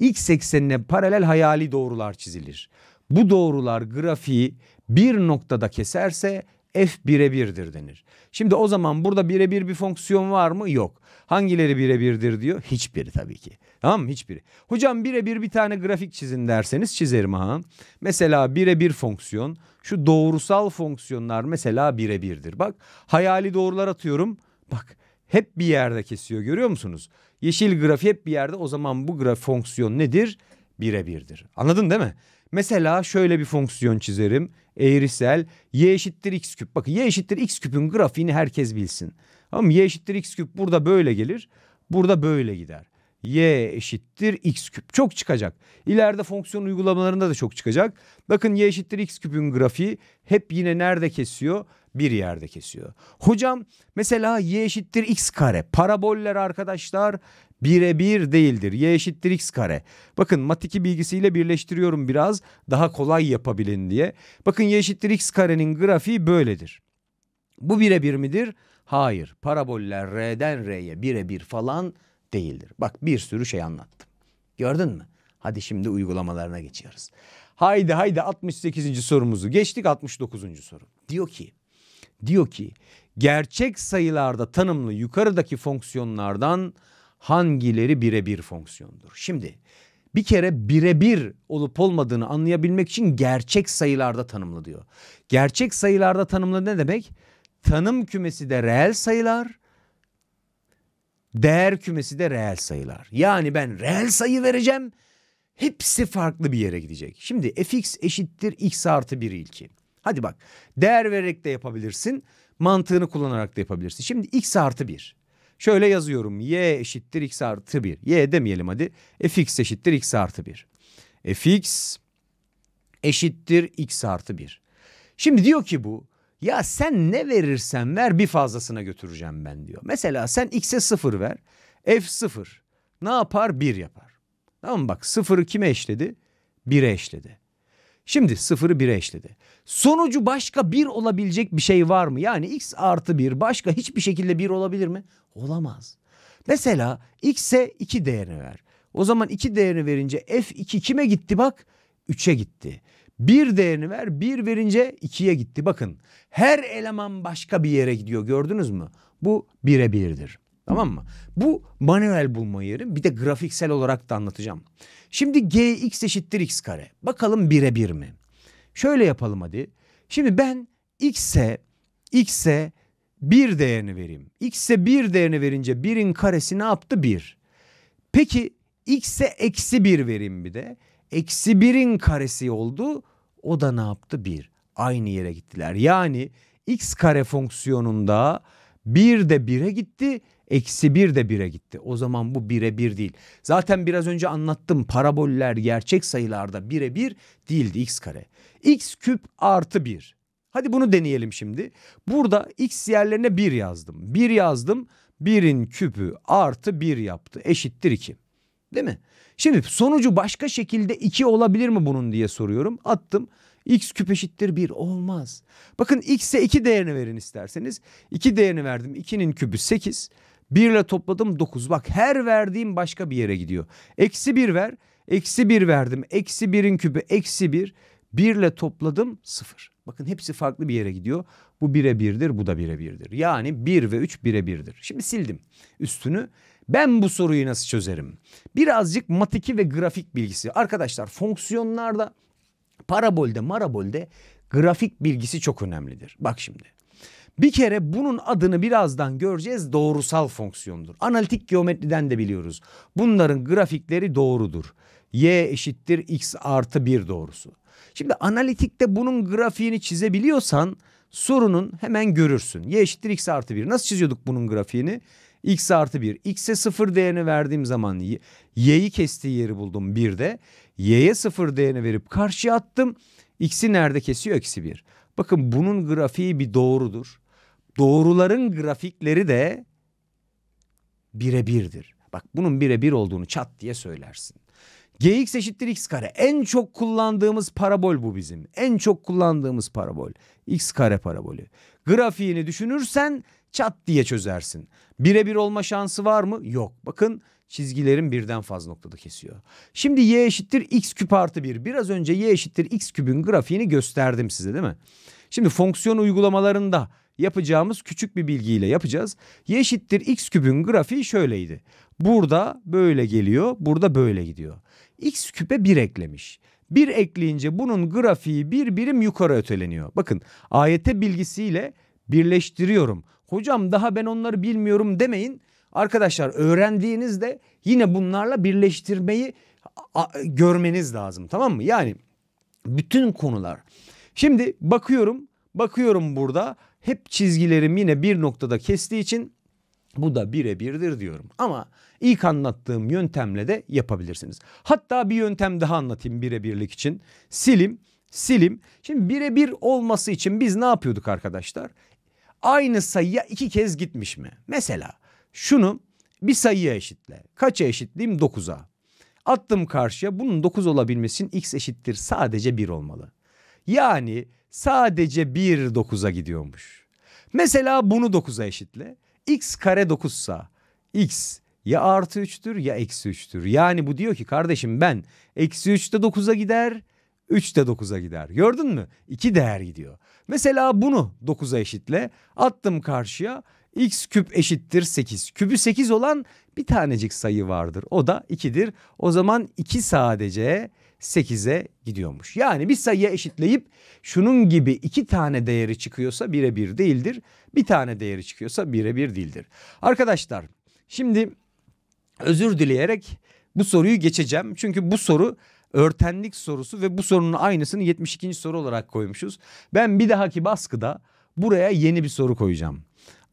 x eksenine paralel hayali doğrular çizilir. Bu doğrular grafiği bir noktada keserse f birebirdir denir. Şimdi o zaman burada birebir bir fonksiyon var mı? Yok. Hangileri birebirdir diyor? Hiçbiri tabii ki. Tamam mı? Hiçbiri. Hocam birebir bir tane grafik çizin derseniz çizerim ha. Mesela birebir fonksiyon. Şu doğrusal fonksiyonlar mesela birebirdir. Bak hayali doğrular atıyorum. Bak hep bir yerde kesiyor görüyor musunuz? Yeşil graf hep bir yerde o zaman bu graf fonksiyon nedir? Birebirdir. Anladın değil mi? Mesela şöyle bir fonksiyon çizerim. Eğrisel y eşittir x küp. Bakın y eşittir x küpün grafiğini herkes bilsin. Tamam y eşittir x küp burada böyle gelir. Burada böyle gider. y eşittir x küp. Çok çıkacak. İleride fonksiyon uygulamalarında da çok çıkacak. Bakın y eşittir x küpün grafiği hep yine nerede kesiyor? bir yerde kesiyor. Hocam mesela y eşittir x kare paraboller arkadaşlar birebir değildir. Y eşittir x kare. Bakın mat 2 bilgisiyle birleştiriyorum biraz daha kolay yapabilin diye. Bakın y eşittir x karenin grafiği böyledir. Bu birebir midir? Hayır. Paraboller R'den R'ye birebir falan değildir. Bak bir sürü şey anlattım. Gördün mü? Hadi şimdi uygulamalarına geçiyoruz. Haydi haydi 68. sorumuzu geçtik 69. soru. Diyor ki diyor ki gerçek sayılarda tanımlı yukarıdaki fonksiyonlardan hangileri birebir fonksiyondur? Şimdi bir kere birebir olup olmadığını anlayabilmek için gerçek sayılarda tanımlı diyor. Gerçek sayılarda tanımlı ne demek? Tanım kümesi de reel sayılar, değer kümesi de reel sayılar. Yani ben reel sayı vereceğim, hepsi farklı bir yere gidecek. Şimdi fx eşittir x artı 1 ilki. Hadi bak değer vererek de yapabilirsin. Mantığını kullanarak da yapabilirsin. Şimdi x artı 1. Şöyle yazıyorum y eşittir x artı 1. Y demeyelim hadi. E, fx eşittir x artı 1. E, fx eşittir x artı 1. Şimdi diyor ki bu ya sen ne verirsen ver bir fazlasına götüreceğim ben diyor. Mesela sen x'e 0 ver. f 0 ne yapar? 1 yapar. Tamam mı? Bak 0'ı kime eşledi? 1'e eşledi. Şimdi sıfırı 1'e eşledi. Sonucu başka bir olabilecek bir şey var mı? Yani x artı bir başka hiçbir şekilde bir olabilir mi? Olamaz. Mesela x'e 2 değerini ver. O zaman 2 değerini verince f2 kime gitti bak? 3'e gitti. 1 değerini ver 1 verince 2'ye gitti. Bakın her eleman başka bir yere gidiyor gördünüz mü? Bu 1'e birdir. Tamam mı? Bu manuel bulma yeri. Bir de grafiksel olarak da anlatacağım. Şimdi g x eşittir x kare. Bakalım birebir mi? Şöyle yapalım hadi. Şimdi ben x'e x'e bir değerini vereyim. X'e bir değerini verince birin karesi ne yaptı? Bir. Peki x'e eksi bir vereyim bir de. Eksi birin karesi oldu. O da ne yaptı? Bir. Aynı yere gittiler. Yani x kare fonksiyonunda bir de bire gitti Eksi bir de bire gitti. O zaman bu bire bir değil. Zaten biraz önce anlattım paraboller gerçek sayılarda bire bir değildi x kare. x küp artı bir. Hadi bunu deneyelim şimdi. Burada x yerlerine bir yazdım. Bir yazdım. Birin küpü artı bir yaptı. Eşittir iki. Değil mi? Şimdi sonucu başka şekilde 2 olabilir mi bunun diye soruyorum. Attım. X küp eşittir 1 olmaz. Bakın x'e 2 değerini verin isterseniz. 2 değerini verdim. 2'nin kübü 8. 1 ile topladım 9. Bak her verdiğim başka bir yere gidiyor. Eksi 1 ver. Eksi 1 verdim. Eksi 1'in kübü, eksi 1. 1 ile topladım 0. Bakın hepsi farklı bir yere gidiyor. Bu 1'e 1'dir bu da 1'e 1'dir. Yani 1 ve 3 1'e 1'dir. Şimdi sildim üstünü. Ben bu soruyu nasıl çözerim? Birazcık matiki ve grafik bilgisi. Arkadaşlar fonksiyonlarda parabolde marabolde grafik bilgisi çok önemlidir. Bak şimdi bir kere bunun adını birazdan göreceğiz doğrusal fonksiyondur. Analitik geometriden de biliyoruz. Bunların grafikleri doğrudur. Y eşittir x artı 1 doğrusu. Şimdi analitikte bunun grafiğini çizebiliyorsan sorunun hemen görürsün. Y eşittir x artı 1. Nasıl çiziyorduk bunun grafiğini? x artı 1. x'e 0 değerini verdiğim zaman y'yi kestiği yeri buldum 1'de. y'ye 0 değerini verip karşıya attım. x'i nerede kesiyor? Eksi 1. Bakın bunun grafiği bir doğrudur doğruların grafikleri de birebirdir. Bak bunun birebir olduğunu çat diye söylersin. Gx eşittir x kare. En çok kullandığımız parabol bu bizim. En çok kullandığımız parabol. X kare parabolü. Grafiğini düşünürsen çat diye çözersin. Birebir olma şansı var mı? Yok. Bakın çizgilerin birden fazla noktada kesiyor. Şimdi y eşittir x küp artı 1. Biraz önce y eşittir x kübün grafiğini gösterdim size değil mi? Şimdi fonksiyon uygulamalarında yapacağımız küçük bir bilgiyle yapacağız. Y eşittir x küpün grafiği şöyleydi. Burada böyle geliyor, burada böyle gidiyor. X küpe 1 eklemiş. 1 ekleyince bunun grafiği bir birim yukarı öteleniyor. Bakın ayete bilgisiyle birleştiriyorum. Hocam daha ben onları bilmiyorum demeyin. Arkadaşlar öğrendiğinizde yine bunlarla birleştirmeyi görmeniz lazım tamam mı? Yani bütün konular. Şimdi bakıyorum bakıyorum burada hep çizgilerim yine bir noktada kestiği için bu da birebirdir diyorum. Ama ilk anlattığım yöntemle de yapabilirsiniz. Hatta bir yöntem daha anlatayım birebirlik için. Silim, silim. Şimdi birebir olması için biz ne yapıyorduk arkadaşlar? Aynı sayıya iki kez gitmiş mi? Mesela şunu bir sayıya eşitle. Kaça eşitleyeyim? 9'a. Attım karşıya bunun 9 olabilmesi için x eşittir sadece 1 olmalı. Yani sadece 1 9'a gidiyormuş. Mesela bunu 9'a eşitle. X kare 9 sa X ya artı 3'tür ya eksi 3'tür. Yani bu diyor ki kardeşim ben eksi de 9'a gider 3 de 9'a gider. Gördün mü? 2 değer gidiyor. Mesela bunu 9'a eşitle. Attım karşıya. X küp eşittir 8. Kübü 8 olan bir tanecik sayı vardır. O da 2'dir. O zaman 2 sadece 8'e gidiyormuş. Yani bir sayıya eşitleyip şunun gibi iki tane değeri çıkıyorsa bire bir değildir. Bir tane değeri çıkıyorsa bire bir değildir. Arkadaşlar şimdi özür dileyerek bu soruyu geçeceğim. Çünkü bu soru örtenlik sorusu ve bu sorunun aynısını 72. soru olarak koymuşuz. Ben bir dahaki baskıda buraya yeni bir soru koyacağım.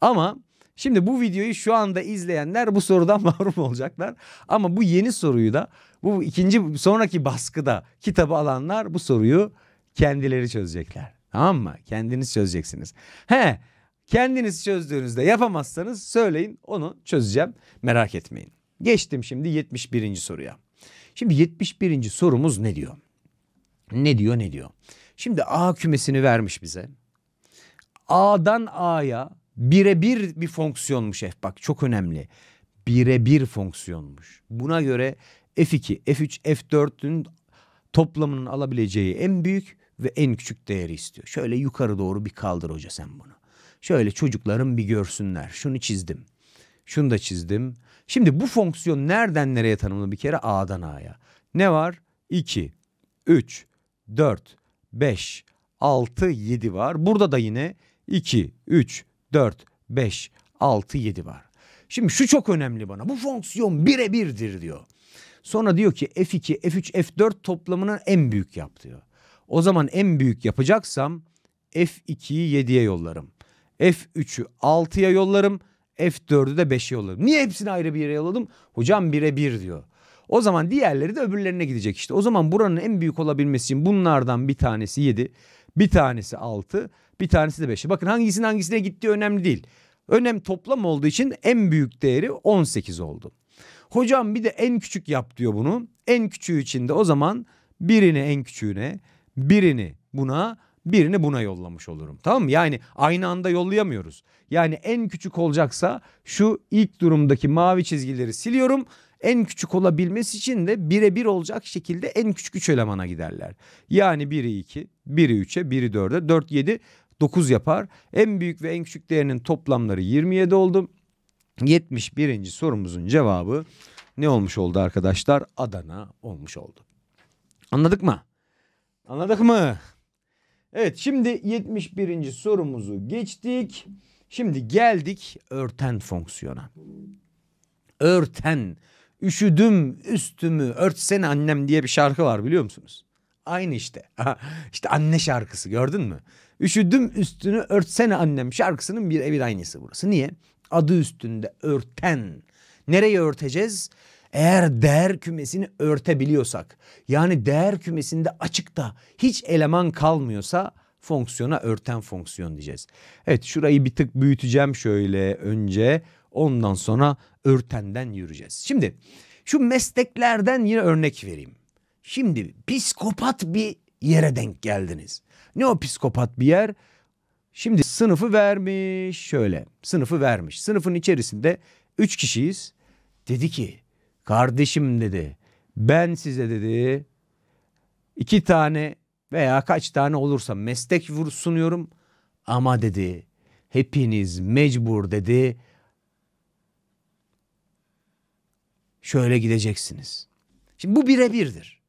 Ama Şimdi bu videoyu şu anda izleyenler bu sorudan *laughs* mahrum olacaklar. Ama bu yeni soruyu da bu ikinci sonraki baskıda kitabı alanlar bu soruyu kendileri çözecekler. Tamam mı? Kendiniz çözeceksiniz. He kendiniz çözdüğünüzde yapamazsanız söyleyin onu çözeceğim merak etmeyin. Geçtim şimdi 71. soruya. Şimdi 71. sorumuz ne diyor? Ne diyor ne diyor? Şimdi A kümesini vermiş bize. A'dan A'ya birebir bir fonksiyonmuş f bak çok önemli. Birebir fonksiyonmuş. Buna göre f2, f3, f4'ün toplamının alabileceği en büyük ve en küçük değeri istiyor. Şöyle yukarı doğru bir kaldır hoca sen bunu. Şöyle çocukların bir görsünler. Şunu çizdim. Şunu da çizdim. Şimdi bu fonksiyon nereden nereye tanımlı bir kere A'dan A'ya. Ne var? 2, 3, 4, 5, 6, 7 var. Burada da yine 2, 3, 4, 5, 6, 7 var. Şimdi şu çok önemli bana. Bu fonksiyon birebirdir diyor. Sonra diyor ki F2, F3, F4 toplamının en büyük yap diyor. O zaman en büyük yapacaksam F2'yi 7'ye yollarım. F3'ü 6'ya yollarım. F4'ü de 5'e yollarım. Niye hepsini ayrı bir yere yolladım? Hocam bire bir diyor. O zaman diğerleri de öbürlerine gidecek işte. O zaman buranın en büyük olabilmesi için bunlardan bir tanesi 7. Bir tanesi 6, bir tanesi de 5'i. Bakın hangisinin hangisine gittiği önemli değil. Önem toplam olduğu için en büyük değeri 18 oldu. Hocam bir de en küçük yap diyor bunu. En küçüğü için de o zaman birini en küçüğüne, birini buna, birini buna yollamış olurum. Tamam mı? Yani aynı anda yollayamıyoruz. Yani en küçük olacaksa şu ilk durumdaki mavi çizgileri siliyorum. En küçük olabilmesi için de birebir olacak şekilde en küçük 3 elemana giderler. Yani biri 2, biri 3'e, biri 4'e, 4 7 9 yapar. En büyük ve en küçük değerinin toplamları 27 oldu. 71. sorumuzun cevabı ne olmuş oldu arkadaşlar? Adana olmuş oldu. Anladık mı? Anladık mı? Evet şimdi 71. sorumuzu geçtik. Şimdi geldik örten fonksiyona. Örten Üşüdüm üstümü örtsene annem diye bir şarkı var biliyor musunuz? Aynı işte. işte anne şarkısı gördün mü? Üşüdüm üstünü örtsene annem şarkısının bir evir aynısı burası. Niye? Adı üstünde örten. Nereye örteceğiz? Eğer değer kümesini örtebiliyorsak yani değer kümesinde açıkta hiç eleman kalmıyorsa fonksiyona örten fonksiyon diyeceğiz. Evet şurayı bir tık büyüteceğim şöyle önce ondan sonra örtenden yürüyeceğiz. Şimdi şu mesleklerden yine örnek vereyim. Şimdi psikopat bir yere denk geldiniz. Ne o psikopat bir yer? Şimdi sınıfı vermiş şöyle. Sınıfı vermiş. Sınıfın içerisinde üç kişiyiz. Dedi ki kardeşim dedi ben size dedi iki tane veya kaç tane olursa meslek sunuyorum ama dedi hepiniz mecbur dedi şöyle gideceksiniz. Şimdi bu birebirdir.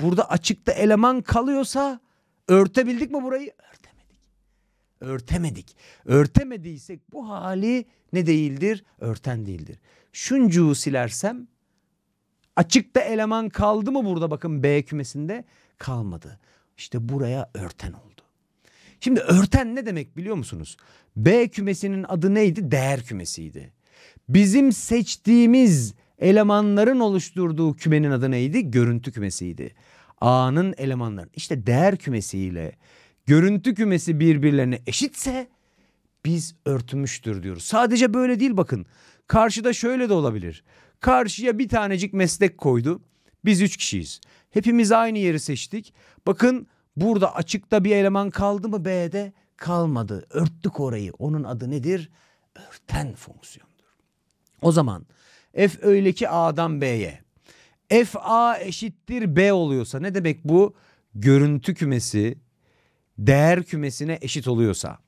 Burada açıkta eleman kalıyorsa örtebildik mi burayı? Örtemedik. Örtemedik. Örtemediysek bu hali ne değildir? Örten değildir. Şuncuğu silersem açıkta eleman kaldı mı burada bakın B kümesinde? Kalmadı. İşte buraya örten oldu. Şimdi örten ne demek biliyor musunuz? B kümesinin adı neydi? Değer kümesiydi. Bizim seçtiğimiz Elemanların oluşturduğu kümenin adı neydi? Görüntü kümesiydi. A'nın elemanları işte değer kümesiyle görüntü kümesi birbirlerine eşitse biz örtmüştür diyoruz. Sadece böyle değil bakın. Karşıda şöyle de olabilir. Karşıya bir tanecik meslek koydu. Biz üç kişiyiz. Hepimiz aynı yeri seçtik. Bakın burada açıkta bir eleman kaldı mı B'de? Kalmadı. Örttük orayı. Onun adı nedir? Örten fonksiyondur. O zaman F öyle ki A'dan B'ye. F A eşittir B oluyorsa ne demek bu? Görüntü kümesi değer kümesine eşit oluyorsa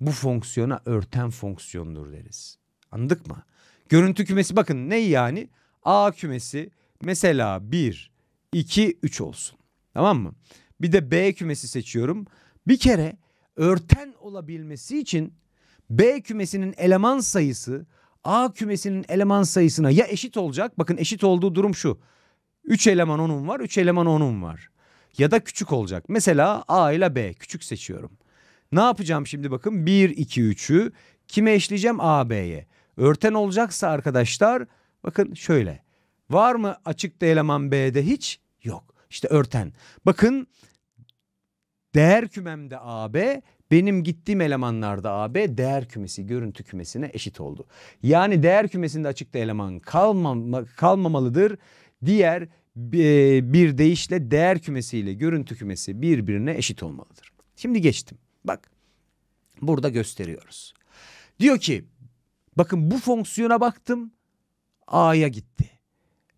bu fonksiyona örten fonksiyondur deriz. Anladık mı? Görüntü kümesi bakın ne yani? A kümesi mesela 1, 2, 3 olsun. Tamam mı? Bir de B kümesi seçiyorum. Bir kere örten olabilmesi için B kümesinin eleman sayısı A kümesinin eleman sayısına ya eşit olacak. Bakın eşit olduğu durum şu. 3 eleman onun var, 3 eleman onun var. Ya da küçük olacak. Mesela A ile B küçük seçiyorum. Ne yapacağım şimdi bakın 1, 2, 3'ü kime eşleyeceğim? A, B'ye. Örten olacaksa arkadaşlar bakın şöyle. Var mı açıkta eleman B'de hiç? Yok. İşte örten. Bakın değer kümemde AB, benim gittiğim elemanlarda AB değer kümesi görüntü kümesine eşit oldu. Yani değer kümesinde açıkta eleman kalmama, kalmamalıdır. Diğer e, bir deyişle değer kümesiyle görüntü kümesi birbirine eşit olmalıdır. Şimdi geçtim. Bak burada gösteriyoruz. Diyor ki bakın bu fonksiyona baktım A'ya gitti.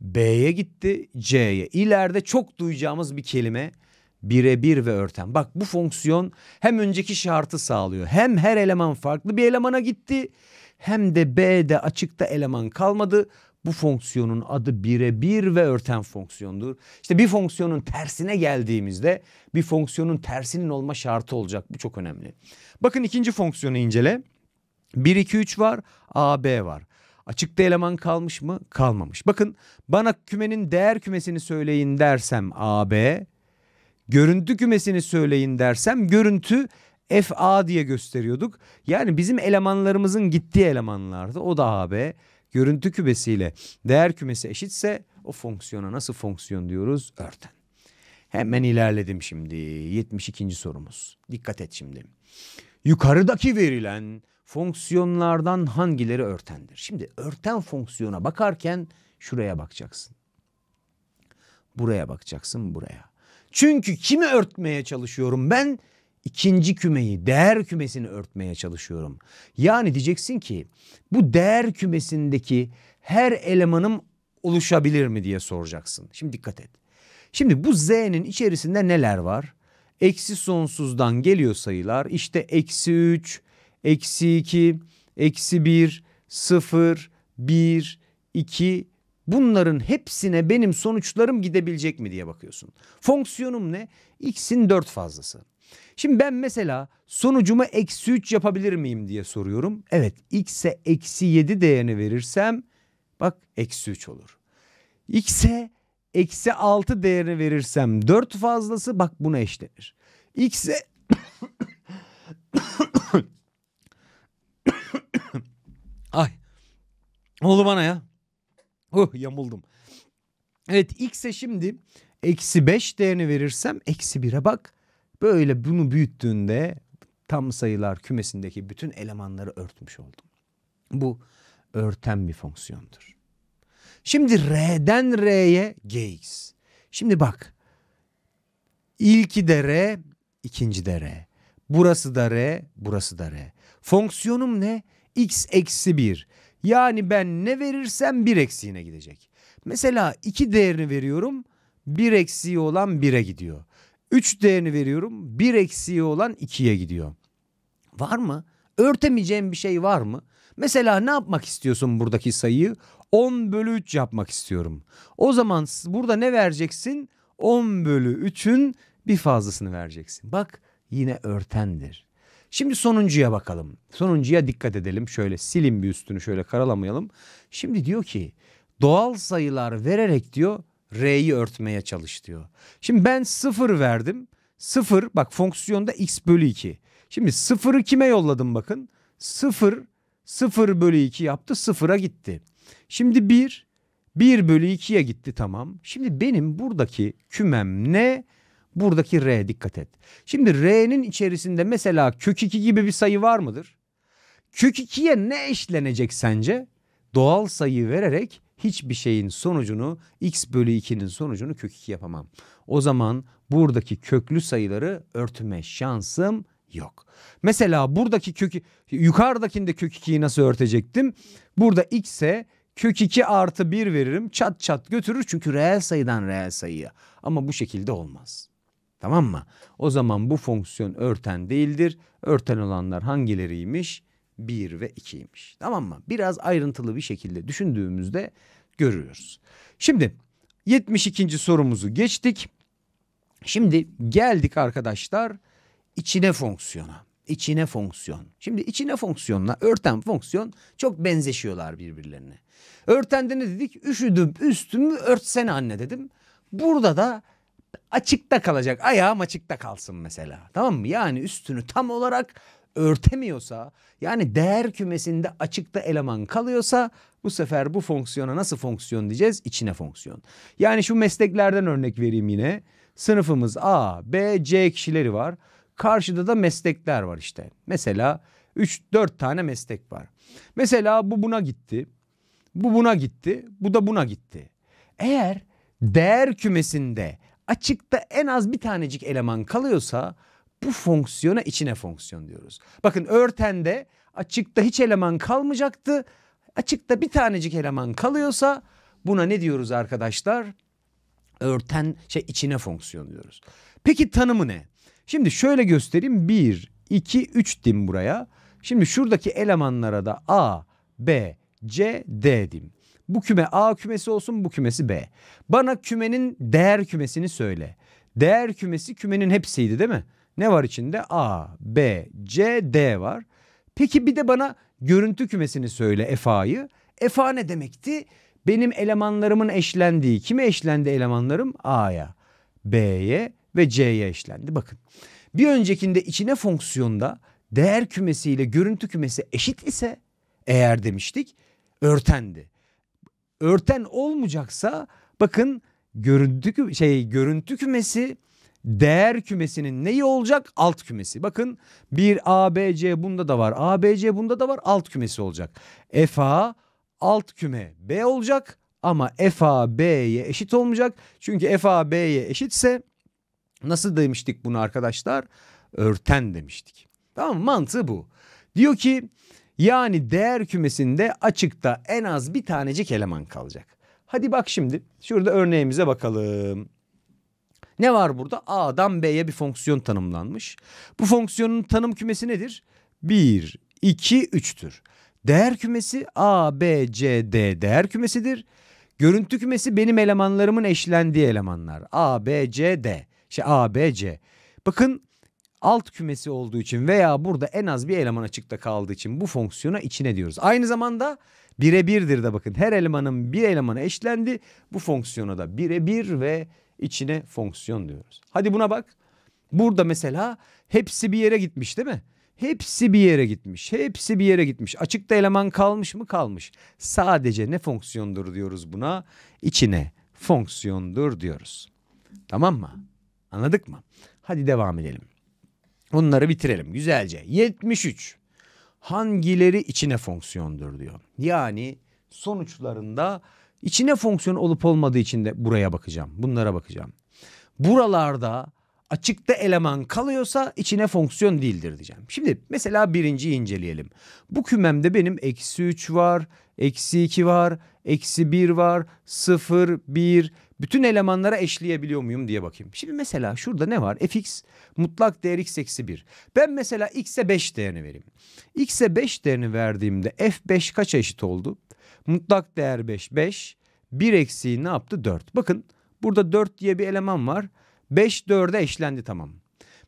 B'ye gitti C'ye. İleride çok duyacağımız bir kelime birebir ve örten. Bak bu fonksiyon hem önceki şartı sağlıyor. Hem her eleman farklı bir elemana gitti hem de B'de açıkta eleman kalmadı. Bu fonksiyonun adı birebir ve örten fonksiyondur. İşte bir fonksiyonun tersine geldiğimizde bir fonksiyonun tersinin olma şartı olacak. Bu çok önemli. Bakın ikinci fonksiyonu incele. 1 2 3 var, A B var. Açıkta eleman kalmış mı? Kalmamış. Bakın bana kümenin değer kümesini söyleyin dersem A B görüntü kümesini söyleyin dersem görüntü FA diye gösteriyorduk. Yani bizim elemanlarımızın gittiği elemanlardı. O da AB. Görüntü kümesiyle değer kümesi eşitse o fonksiyona nasıl fonksiyon diyoruz? Örten. Hemen ilerledim şimdi. 72. sorumuz. Dikkat et şimdi. Yukarıdaki verilen fonksiyonlardan hangileri örtendir? Şimdi örten fonksiyona bakarken şuraya bakacaksın. Buraya bakacaksın buraya. Çünkü kimi örtmeye çalışıyorum ben? ikinci kümeyi, değer kümesini örtmeye çalışıyorum. Yani diyeceksin ki bu değer kümesindeki her elemanım oluşabilir mi diye soracaksın. Şimdi dikkat et. Şimdi bu Z'nin içerisinde neler var? Eksi sonsuzdan geliyor sayılar. İşte eksi 3, eksi 2, eksi 1, 0, 1, 2 Bunların hepsine benim sonuçlarım gidebilecek mi diye bakıyorsun. Fonksiyonum ne? X'in 4 fazlası. Şimdi ben mesela sonucumu eksi 3 yapabilir miyim diye soruyorum. Evet x'e eksi 7 değerini verirsem bak eksi 3 olur. x'e eksi 6 değerini verirsem 4 fazlası bak buna eşlenir. x'e *coughs* Ay. oldu bana ya? Oh yamuldum. Evet x'e şimdi eksi 5 değerini verirsem eksi 1'e bak. Böyle bunu büyüttüğünde tam sayılar kümesindeki bütün elemanları örtmüş oldum. Bu örten bir fonksiyondur. Şimdi R'den R'ye gx. Şimdi bak. İlki de R, ikinci de R. Burası da R, burası da R. Fonksiyonum ne? x eksi 1. Yani ben ne verirsem bir eksiğine gidecek. Mesela iki değerini veriyorum bir eksiği olan bire gidiyor. Üç değerini veriyorum bir eksiği olan ikiye gidiyor. Var mı? Örtemeyeceğim bir şey var mı? Mesela ne yapmak istiyorsun buradaki sayıyı? 10 bölü 3 yapmak istiyorum. O zaman burada ne vereceksin? 10 bölü 3'ün bir fazlasını vereceksin. Bak yine örtendir. Şimdi sonuncuya bakalım. Sonuncuya dikkat edelim. Şöyle silin bir üstünü şöyle karalamayalım. Şimdi diyor ki doğal sayılar vererek diyor R'yi örtmeye çalış diyor. Şimdi ben 0 verdim. 0 bak fonksiyonda x bölü 2. Şimdi 0'ı kime yolladım bakın. 0 0 bölü 2 yaptı 0'a gitti. Şimdi 1 1 bölü 2'ye gitti tamam. Şimdi benim buradaki kümem ne? Buradaki R dikkat et. Şimdi R'nin içerisinde mesela kök 2 gibi bir sayı var mıdır? Kök 2'ye ne eşlenecek sence? Doğal sayı vererek hiçbir şeyin sonucunu x bölü 2'nin sonucunu kök 2 yapamam. O zaman buradaki köklü sayıları örtme şansım yok. Mesela buradaki kök yukarıdakinde kök 2'yi nasıl örtecektim? Burada x'e kök 2 artı 1 veririm çat çat götürür çünkü reel sayıdan reel sayıya. Ama bu şekilde olmaz. Tamam mı? O zaman bu fonksiyon örten değildir. Örten olanlar hangileriymiş? 1 ve 2'ymiş. Tamam mı? Biraz ayrıntılı bir şekilde düşündüğümüzde görüyoruz. Şimdi 72. sorumuzu geçtik. Şimdi geldik arkadaşlar içine fonksiyona. İçine fonksiyon. Şimdi içine fonksiyonla örten fonksiyon çok benzeşiyorlar birbirlerine. Örtende ne dedik? Üşüdüm üstümü örtsene anne dedim. Burada da açıkta kalacak. Ayağım açıkta kalsın mesela. Tamam mı? Yani üstünü tam olarak örtemiyorsa yani değer kümesinde açıkta eleman kalıyorsa bu sefer bu fonksiyona nasıl fonksiyon diyeceğiz? İçine fonksiyon. Yani şu mesleklerden örnek vereyim yine. Sınıfımız A, B, C kişileri var. Karşıda da meslekler var işte. Mesela 3-4 tane meslek var. Mesela bu buna gitti. Bu buna gitti. Bu da buna gitti. Eğer değer kümesinde açıkta en az bir tanecik eleman kalıyorsa bu fonksiyona içine fonksiyon diyoruz. Bakın örtende açıkta hiç eleman kalmayacaktı. Açıkta bir tanecik eleman kalıyorsa buna ne diyoruz arkadaşlar? Örten şey içine fonksiyon diyoruz. Peki tanımı ne? Şimdi şöyle göstereyim. 1, 2, 3 dim buraya. Şimdi şuradaki elemanlara da A, B, C, D dim. Bu küme A kümesi olsun bu kümesi B. Bana kümenin değer kümesini söyle. Değer kümesi kümenin hepsiydi değil mi? Ne var içinde? A, B, C, D var. Peki bir de bana görüntü kümesini söyle FA'yı. FA ne demekti? Benim elemanlarımın eşlendiği. Kime eşlendi elemanlarım? A'ya, B'ye ve C'ye eşlendi. Bakın bir öncekinde içine fonksiyonda değer kümesi ile görüntü kümesi eşit ise eğer demiştik örtendi örten olmayacaksa bakın görüntü şey görüntü kümesi değer kümesinin neyi olacak? Alt kümesi. Bakın bir ABC bunda da var. ABC bunda da var. Alt kümesi olacak. FA alt küme B olacak ama FA B'ye eşit olmayacak. Çünkü FA B'ye eşitse nasıl demiştik bunu arkadaşlar? Örten demiştik. Tamam mı? Mantığı bu. Diyor ki yani değer kümesinde açıkta en az bir tanecik eleman kalacak. Hadi bak şimdi şurada örneğimize bakalım. Ne var burada? A'dan B'ye bir fonksiyon tanımlanmış. Bu fonksiyonun tanım kümesi nedir? 1, 2, 3'tür. Değer kümesi A, B, C, D değer kümesidir. Görüntü kümesi benim elemanlarımın eşlendiği elemanlar. A, B, C, D. Şey A, B, C. Bakın alt kümesi olduğu için veya burada en az bir eleman açıkta kaldığı için bu fonksiyona içine diyoruz. Aynı zamanda birebirdir de bakın her elemanın bir elemana eşlendi bu fonksiyona da birebir ve içine fonksiyon diyoruz. Hadi buna bak. Burada mesela hepsi bir yere gitmiş değil mi? Hepsi bir yere gitmiş. Hepsi bir yere gitmiş. Açıkta eleman kalmış mı? Kalmış. Sadece ne fonksiyondur diyoruz buna? İçine fonksiyondur diyoruz. Tamam mı? Anladık mı? Hadi devam edelim. Onları bitirelim güzelce. 73. Hangileri içine fonksiyondur diyor. Yani sonuçlarında içine fonksiyon olup olmadığı için de buraya bakacağım. Bunlara bakacağım. Buralarda açıkta eleman kalıyorsa içine fonksiyon değildir diyeceğim. Şimdi mesela birinciyi inceleyelim. Bu kümemde benim eksi 3 var, eksi 2 var, eksi 1 var, 0, 1, bütün elemanlara eşleyebiliyor muyum diye bakayım. Şimdi mesela şurada ne var? fx mutlak değer x eksi 1. Ben mesela x'e 5 değerini vereyim. x'e 5 değerini verdiğimde f5 kaç eşit oldu? Mutlak değer 5 5. 1 eksiği ne yaptı? 4. Bakın burada 4 diye bir eleman var. 5 4'e eşlendi tamam.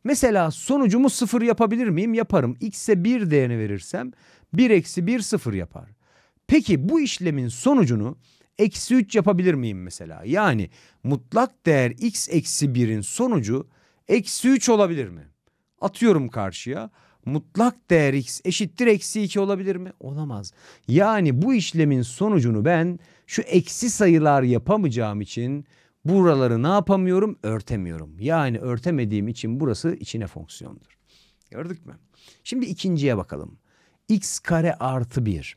Mesela sonucumu 0 yapabilir miyim? Yaparım. X'e 1 değerini verirsem 1 eksi 1 0 yapar. Peki bu işlemin sonucunu eksi 3 yapabilir miyim mesela? Yani mutlak değer x eksi 1'in sonucu eksi 3 olabilir mi? Atıyorum karşıya mutlak değer x eşittir eksi 2 olabilir mi? Olamaz. Yani bu işlemin sonucunu ben şu eksi sayılar yapamayacağım için buraları ne yapamıyorum? Örtemiyorum. Yani örtemediğim için burası içine fonksiyondur. Gördük mü? Şimdi ikinciye bakalım. x kare artı 1.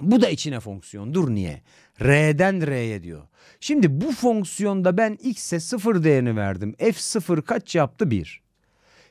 Bu da içine fonksiyon. Dur niye? R'den R'ye diyor. Şimdi bu fonksiyonda ben x'e 0 değerini verdim. F0 kaç yaptı? 1.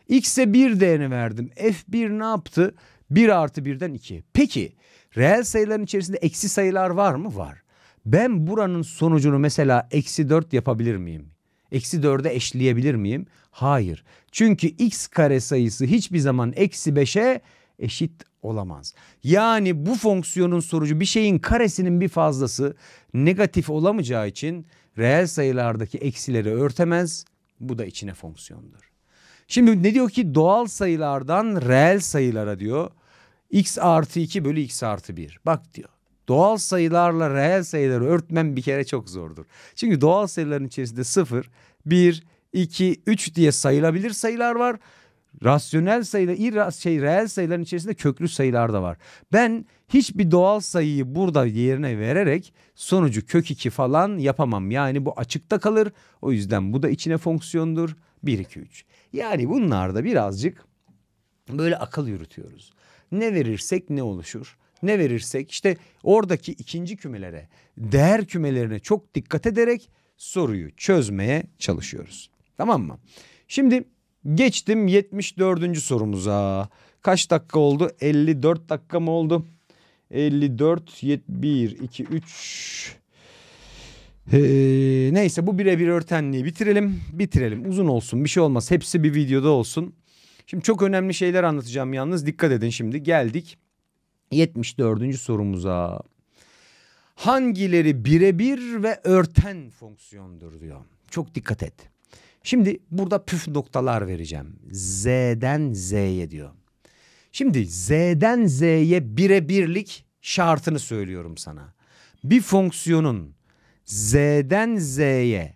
X'e 1 değerini verdim. F1 ne yaptı? 1 artı 1'den 2. Peki reel sayıların içerisinde eksi sayılar var mı? Var. Ben buranın sonucunu mesela eksi 4 yapabilir miyim? Eksi 4'e eşleyebilir miyim? Hayır. Çünkü x kare sayısı hiçbir zaman eksi 5'e eşit olamaz. Yani bu fonksiyonun sorucu bir şeyin karesinin bir fazlası negatif olamayacağı için reel sayılardaki eksileri örtemez. Bu da içine fonksiyondur. Şimdi ne diyor ki doğal sayılardan reel sayılara diyor. X artı 2 bölü X artı 1. Bak diyor. Doğal sayılarla reel sayıları örtmem bir kere çok zordur. Çünkü doğal sayıların içerisinde 0, 1, 2, 3 diye sayılabilir sayılar var. Rasyonel sayıda irras şey reel sayıların içerisinde köklü sayılar da var. Ben hiçbir doğal sayıyı burada yerine vererek sonucu kök 2 falan yapamam. Yani bu açıkta kalır. O yüzden bu da içine fonksiyondur. 1 2 3. Yani bunlarda birazcık böyle akıl yürütüyoruz. Ne verirsek ne oluşur? Ne verirsek işte oradaki ikinci kümelere, değer kümelerine çok dikkat ederek soruyu çözmeye çalışıyoruz. Tamam mı? Şimdi Geçtim 74. sorumuza. Kaç dakika oldu? 54 dakika mı oldu? 54, 71, 2, 3. Ee, neyse bu birebir örtenliği bitirelim. Bitirelim. Uzun olsun bir şey olmaz. Hepsi bir videoda olsun. Şimdi çok önemli şeyler anlatacağım yalnız. Dikkat edin şimdi. Geldik 74. sorumuza. Hangileri birebir ve örten fonksiyondur diyor. Çok dikkat et. Şimdi burada püf noktalar vereceğim. Z'den Z'ye diyor. Şimdi Z'den Z'ye birebirlik şartını söylüyorum sana. Bir fonksiyonun Z'den Z'ye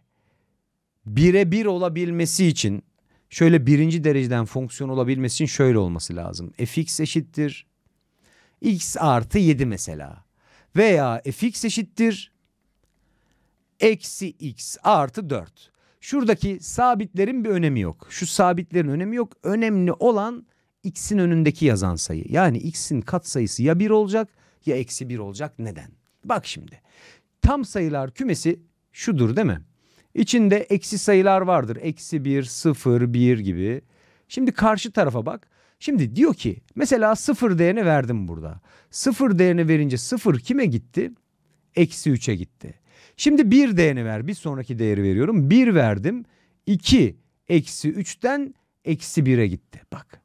birebir olabilmesi için şöyle birinci dereceden fonksiyon olabilmesi için şöyle olması lazım. fx eşittir x artı 7 mesela veya fx eşittir eksi x artı 4. Şuradaki sabitlerin bir önemi yok. Şu sabitlerin önemi yok. Önemli olan x'in önündeki yazan sayı. Yani x'in katsayısı ya 1 olacak ya eksi 1 olacak. Neden? Bak şimdi. Tam sayılar kümesi şudur değil mi? İçinde eksi sayılar vardır. Eksi 1, 0, 1 gibi. Şimdi karşı tarafa bak. Şimdi diyor ki mesela 0 değerini verdim burada. 0 değerini verince 0 kime gitti? Eksi 3'e gitti. Şimdi 1 değerini ver. Bir sonraki değeri veriyorum. 1 verdim. 2 eksi 3'ten eksi 1'e gitti. Bak.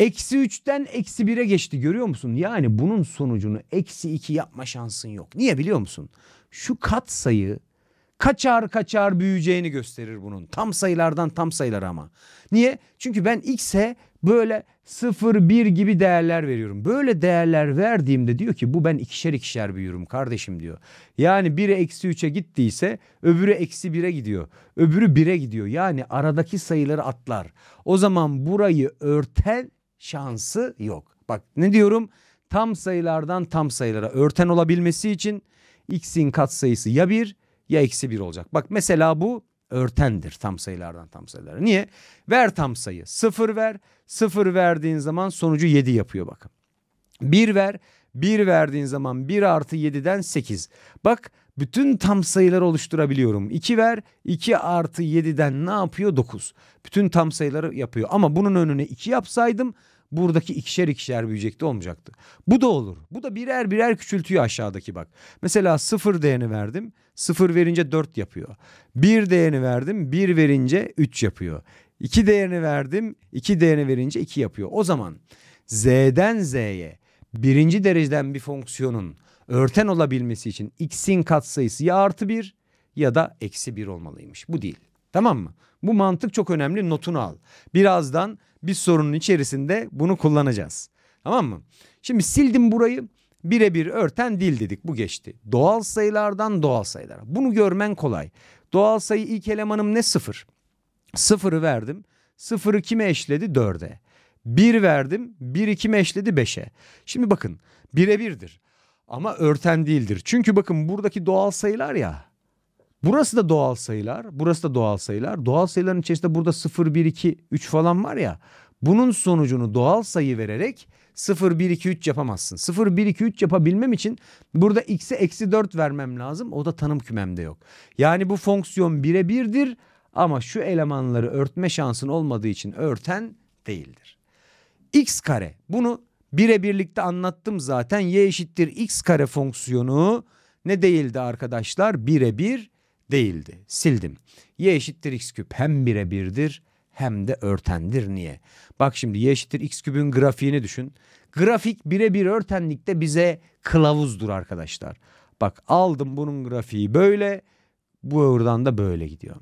Eksi 3'ten eksi 1'e geçti görüyor musun? Yani bunun sonucunu eksi 2 yapma şansın yok. Niye biliyor musun? Şu kat sayı kaçar kaçar büyüyeceğini gösterir bunun. Tam sayılardan tam sayılar ama. Niye? Çünkü ben x'e böyle 0-1 gibi değerler veriyorum. Böyle değerler verdiğimde diyor ki bu ben ikişer ikişer büyürüm kardeşim diyor. Yani 1'e eksi 3'e gittiyse öbürü eksi 1'e gidiyor. Öbürü 1'e gidiyor. Yani aradaki sayıları atlar. O zaman burayı örten şansı yok. Bak ne diyorum? Tam sayılardan tam sayılara örten olabilmesi için x'in katsayısı ya 1 ya eksi 1 olacak. Bak mesela bu örtendir tam sayılardan tam sayılara. Niye? Ver tam sayı. Sıfır ver. Sıfır verdiğin zaman sonucu yedi yapıyor bakın. Bir ver. Bir verdiğin zaman bir artı yediden sekiz. Bak bütün tam sayıları oluşturabiliyorum. 2 ver 2 artı 7'den ne yapıyor 9. Bütün tam sayıları yapıyor ama bunun önüne 2 yapsaydım buradaki ikişer ikişer büyüyecekti olmayacaktı. Bu da olur. Bu da birer birer küçültüyor aşağıdaki bak. Mesela sıfır değerini verdim. Sıfır verince dört yapıyor. Bir değerini verdim. Bir verince üç yapıyor. İki değerini verdim. iki değerini verince iki yapıyor. O zaman z'den z'ye birinci dereceden bir fonksiyonun örten olabilmesi için x'in katsayısı ya artı bir ya da eksi bir olmalıymış. Bu değil. Tamam mı? Bu mantık çok önemli. Notunu al. Birazdan biz sorunun içerisinde bunu kullanacağız. Tamam mı? Şimdi sildim burayı birebir örten dil dedik bu geçti. Doğal sayılardan doğal sayılar. Bunu görmen kolay. Doğal sayı ilk elemanım ne sıfır? Sıfırı verdim. Sıfırı kime eşledi? Dörde. Bir verdim. Bir kime eşledi? Beşe. Şimdi bakın birebirdir. Ama örten değildir. Çünkü bakın buradaki doğal sayılar ya Burası da doğal sayılar. Burası da doğal sayılar. Doğal sayıların içerisinde burada 0, 1, 2, 3 falan var ya. Bunun sonucunu doğal sayı vererek 0, 1, 2, 3 yapamazsın. 0, 1, 2, 3 yapabilmem için burada x'e eksi 4 vermem lazım. O da tanım kümemde yok. Yani bu fonksiyon birebirdir ama şu elemanları örtme şansın olmadığı için örten değildir. x kare bunu bire birlikte anlattım zaten y eşittir x kare fonksiyonu ne değildi arkadaşlar? Bire bir değildi. Sildim. Y eşittir x küp hem birebirdir hem de örtendir. Niye? Bak şimdi y eşittir x kübün grafiğini düşün. Grafik birebir örtenlikte bize kılavuzdur arkadaşlar. Bak aldım bunun grafiği böyle. Bu oradan da böyle gidiyor.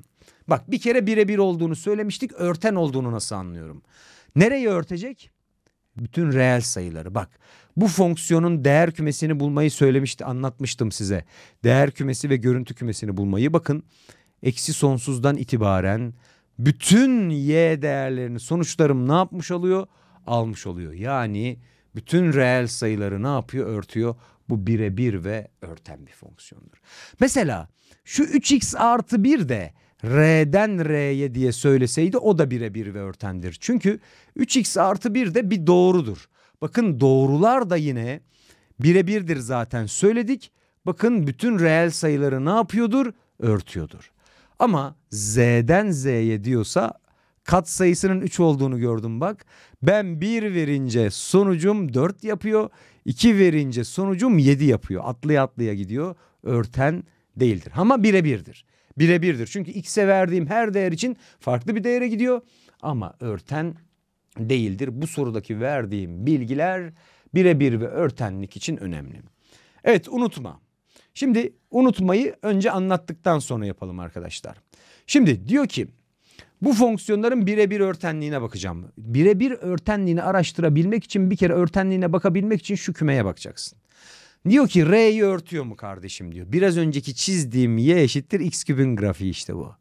Bak bir kere birebir olduğunu söylemiştik. Örten olduğunu nasıl anlıyorum? Nereye örtecek? Bütün reel sayıları bak. Bu fonksiyonun değer kümesini bulmayı söylemişti, anlatmıştım size. Değer kümesi ve görüntü kümesini bulmayı bakın. Eksi sonsuzdan itibaren bütün y değerlerini sonuçlarım ne yapmış oluyor? Almış oluyor. Yani bütün reel sayıları ne yapıyor? Örtüyor. Bu birebir ve örten bir fonksiyondur. Mesela şu 3x artı 1 de R'den R'ye diye söyleseydi o da birebir ve örtendir. Çünkü 3x artı 1 de bir doğrudur. Bakın doğrular da yine birebirdir zaten söyledik. Bakın bütün reel sayıları ne yapıyordur? Örtüyordur. Ama Z'den Z'ye diyorsa kat sayısının 3 olduğunu gördüm bak. Ben 1 verince sonucum 4 yapıyor. 2 verince sonucum 7 yapıyor. Atlaya atlıya gidiyor. Örten değildir ama birebirdir birebirdir. Çünkü x'e verdiğim her değer için farklı bir değere gidiyor ama örten değildir. Bu sorudaki verdiğim bilgiler birebir ve örtenlik için önemli. Evet unutma. Şimdi unutmayı önce anlattıktan sonra yapalım arkadaşlar. Şimdi diyor ki bu fonksiyonların birebir örtenliğine bakacağım. Birebir örtenliğini araştırabilmek için bir kere örtenliğine bakabilmek için şu kümeye bakacaksın. Diyor ki R'yi örtüyor mu kardeşim diyor. Biraz önceki çizdiğim Y eşittir X küpün grafiği işte bu.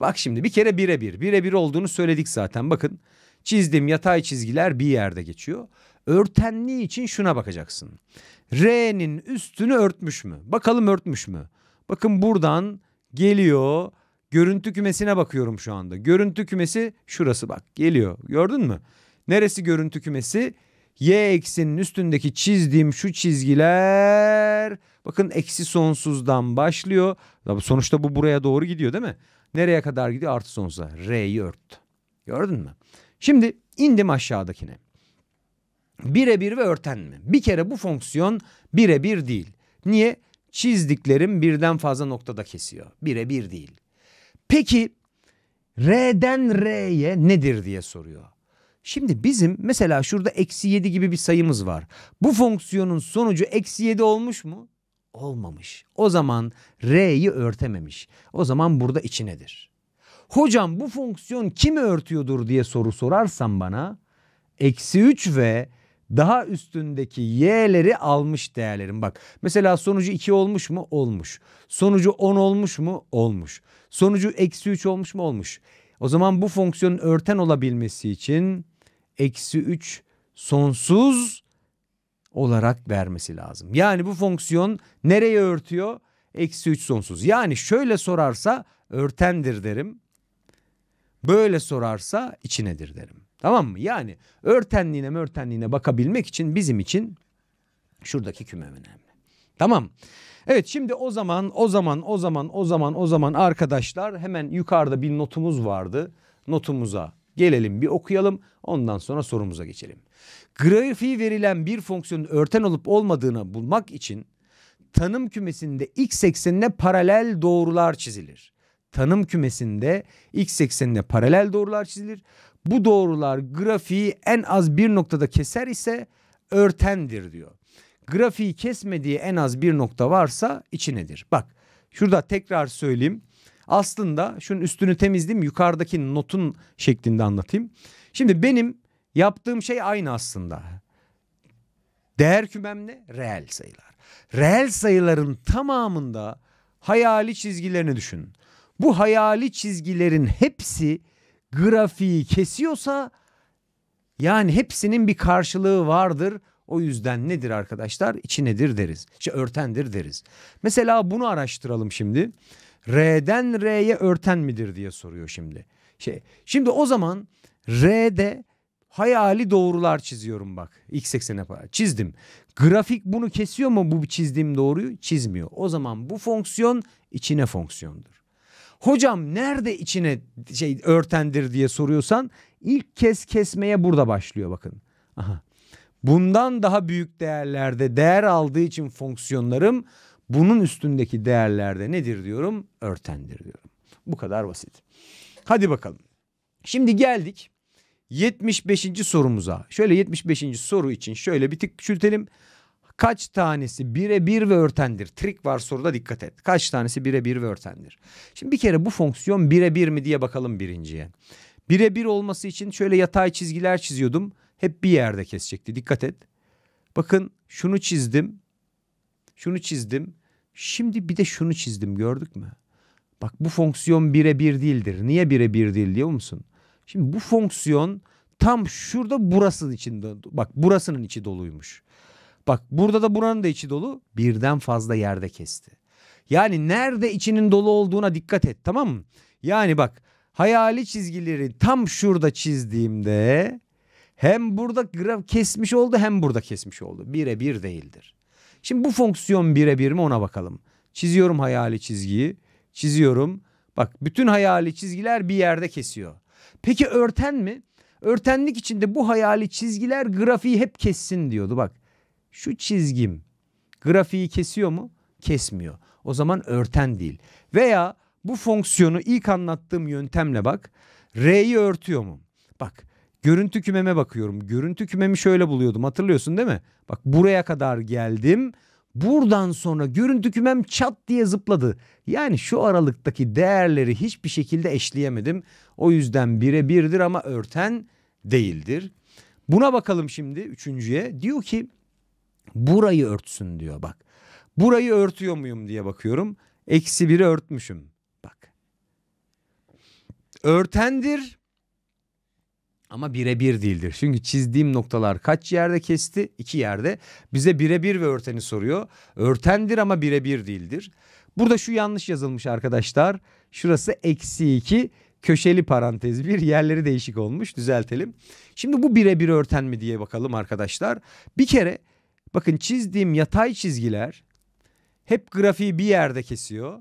Bak şimdi bir kere birebir. Birebir olduğunu söyledik zaten bakın. Çizdiğim yatay çizgiler bir yerde geçiyor. Örtenliği için şuna bakacaksın. R'nin üstünü örtmüş mü? Bakalım örtmüş mü? Bakın buradan geliyor. Görüntü kümesine bakıyorum şu anda. Görüntü kümesi şurası bak geliyor. Gördün mü? Neresi görüntü kümesi? y eksinin üstündeki çizdiğim şu çizgiler bakın eksi sonsuzdan başlıyor. Sonuçta bu buraya doğru gidiyor değil mi? Nereye kadar gidiyor? Artı sonsuza. R'yi örttü. Gördün mü? Şimdi indim aşağıdakine. Birebir ve örten mi? Bir kere bu fonksiyon birebir değil. Niye? Çizdiklerim birden fazla noktada kesiyor. Birebir değil. Peki R'den R'ye nedir diye soruyor. Şimdi bizim mesela şurada eksi 7 gibi bir sayımız var. Bu fonksiyonun sonucu eksi 7 olmuş mu? Olmamış. O zaman r'yi örtememiş. O zaman burada içinedir. Hocam bu fonksiyon kimi örtüyordur diye soru sorarsan bana eksi 3 ve daha üstündeki y'leri almış değerlerim. Bak mesela sonucu 2 olmuş mu? Olmuş. Sonucu 10 olmuş mu? Olmuş. Sonucu eksi 3 olmuş mu? Olmuş. O zaman bu fonksiyonun örten olabilmesi için eksi 3 sonsuz olarak vermesi lazım. Yani bu fonksiyon nereye örtüyor? Eksi 3 sonsuz. Yani şöyle sorarsa örtendir derim. Böyle sorarsa içinedir derim. Tamam mı? Yani örtenliğine örtenliğine bakabilmek için bizim için şuradaki küme önemli. Tamam. Evet şimdi o zaman o zaman o zaman o zaman o zaman arkadaşlar hemen yukarıda bir notumuz vardı. Notumuza Gelelim bir okuyalım ondan sonra sorumuza geçelim. Grafiği verilen bir fonksiyonun örten olup olmadığını bulmak için tanım kümesinde x eksenine paralel doğrular çizilir. Tanım kümesinde x eksenine paralel doğrular çizilir. Bu doğrular grafiği en az bir noktada keser ise örtendir diyor. Grafiği kesmediği en az bir nokta varsa içinedir. Bak şurada tekrar söyleyeyim aslında şunun üstünü temizleyeyim yukarıdaki notun şeklinde anlatayım. Şimdi benim yaptığım şey aynı aslında. Değer kümem ne? Reel sayılar. Reel sayıların tamamında hayali çizgilerini düşün. Bu hayali çizgilerin hepsi grafiği kesiyorsa yani hepsinin bir karşılığı vardır. O yüzden nedir arkadaşlar? İçi nedir deriz. İşte örtendir deriz. Mesela bunu araştıralım şimdi. R'den R'ye örten midir diye soruyor şimdi. Şey, şimdi o zaman R'de hayali doğrular çiziyorum bak. X eksene çizdim. Grafik bunu kesiyor mu bu çizdiğim doğruyu? Çizmiyor. O zaman bu fonksiyon içine fonksiyondur. Hocam nerede içine şey örtendir diye soruyorsan ilk kez kesmeye burada başlıyor bakın. Aha. Bundan daha büyük değerlerde değer aldığı için fonksiyonlarım bunun üstündeki değerlerde nedir diyorum? Örtendir diyorum. Bu kadar basit. Hadi bakalım. Şimdi geldik 75. sorumuza. Şöyle 75. soru için şöyle bir tık küçültelim. Kaç tanesi birebir ve örtendir? Trik var soruda dikkat et. Kaç tanesi birebir ve örtendir? Şimdi bir kere bu fonksiyon birebir mi diye bakalım birinciye. Birebir olması için şöyle yatay çizgiler çiziyordum. Hep bir yerde kesecekti. Dikkat et. Bakın şunu çizdim. Şunu çizdim. Şimdi bir de şunu çizdim gördük mü? Bak bu fonksiyon birebir değildir. Niye birebir değil diyor musun? Şimdi bu fonksiyon tam şurada burasının içinde. Bak burasının içi doluymuş. Bak burada da buranın da içi dolu. Birden fazla yerde kesti. Yani nerede içinin dolu olduğuna dikkat et tamam mı? Yani bak hayali çizgileri tam şurada çizdiğimde hem burada graf kesmiş oldu hem burada kesmiş oldu. Birebir değildir. Şimdi bu fonksiyon birebir mi ona bakalım. Çiziyorum hayali çizgiyi. Çiziyorum. Bak bütün hayali çizgiler bir yerde kesiyor. Peki örten mi? Örtenlik içinde bu hayali çizgiler grafiği hep kessin diyordu. Bak şu çizgim grafiği kesiyor mu? Kesmiyor. O zaman örten değil. Veya bu fonksiyonu ilk anlattığım yöntemle bak. R'yi örtüyor mu? Bak Görüntü kümeme bakıyorum. Görüntü kümemi şöyle buluyordum. Hatırlıyorsun değil mi? Bak buraya kadar geldim. Buradan sonra görüntü kümem çat diye zıpladı. Yani şu aralıktaki değerleri hiçbir şekilde eşleyemedim. O yüzden bire birdir ama örten değildir. Buna bakalım şimdi üçüncüye. Diyor ki burayı örtsün diyor bak. Burayı örtüyor muyum diye bakıyorum. Eksi biri örtmüşüm. Bak. Örtendir ama birebir değildir. Çünkü çizdiğim noktalar kaç yerde kesti? İki yerde. Bize birebir ve örteni soruyor. Örtendir ama birebir değildir. Burada şu yanlış yazılmış arkadaşlar. Şurası eksi iki köşeli parantez bir yerleri değişik olmuş düzeltelim. Şimdi bu birebir örten mi diye bakalım arkadaşlar. Bir kere bakın çizdiğim yatay çizgiler hep grafiği bir yerde kesiyor.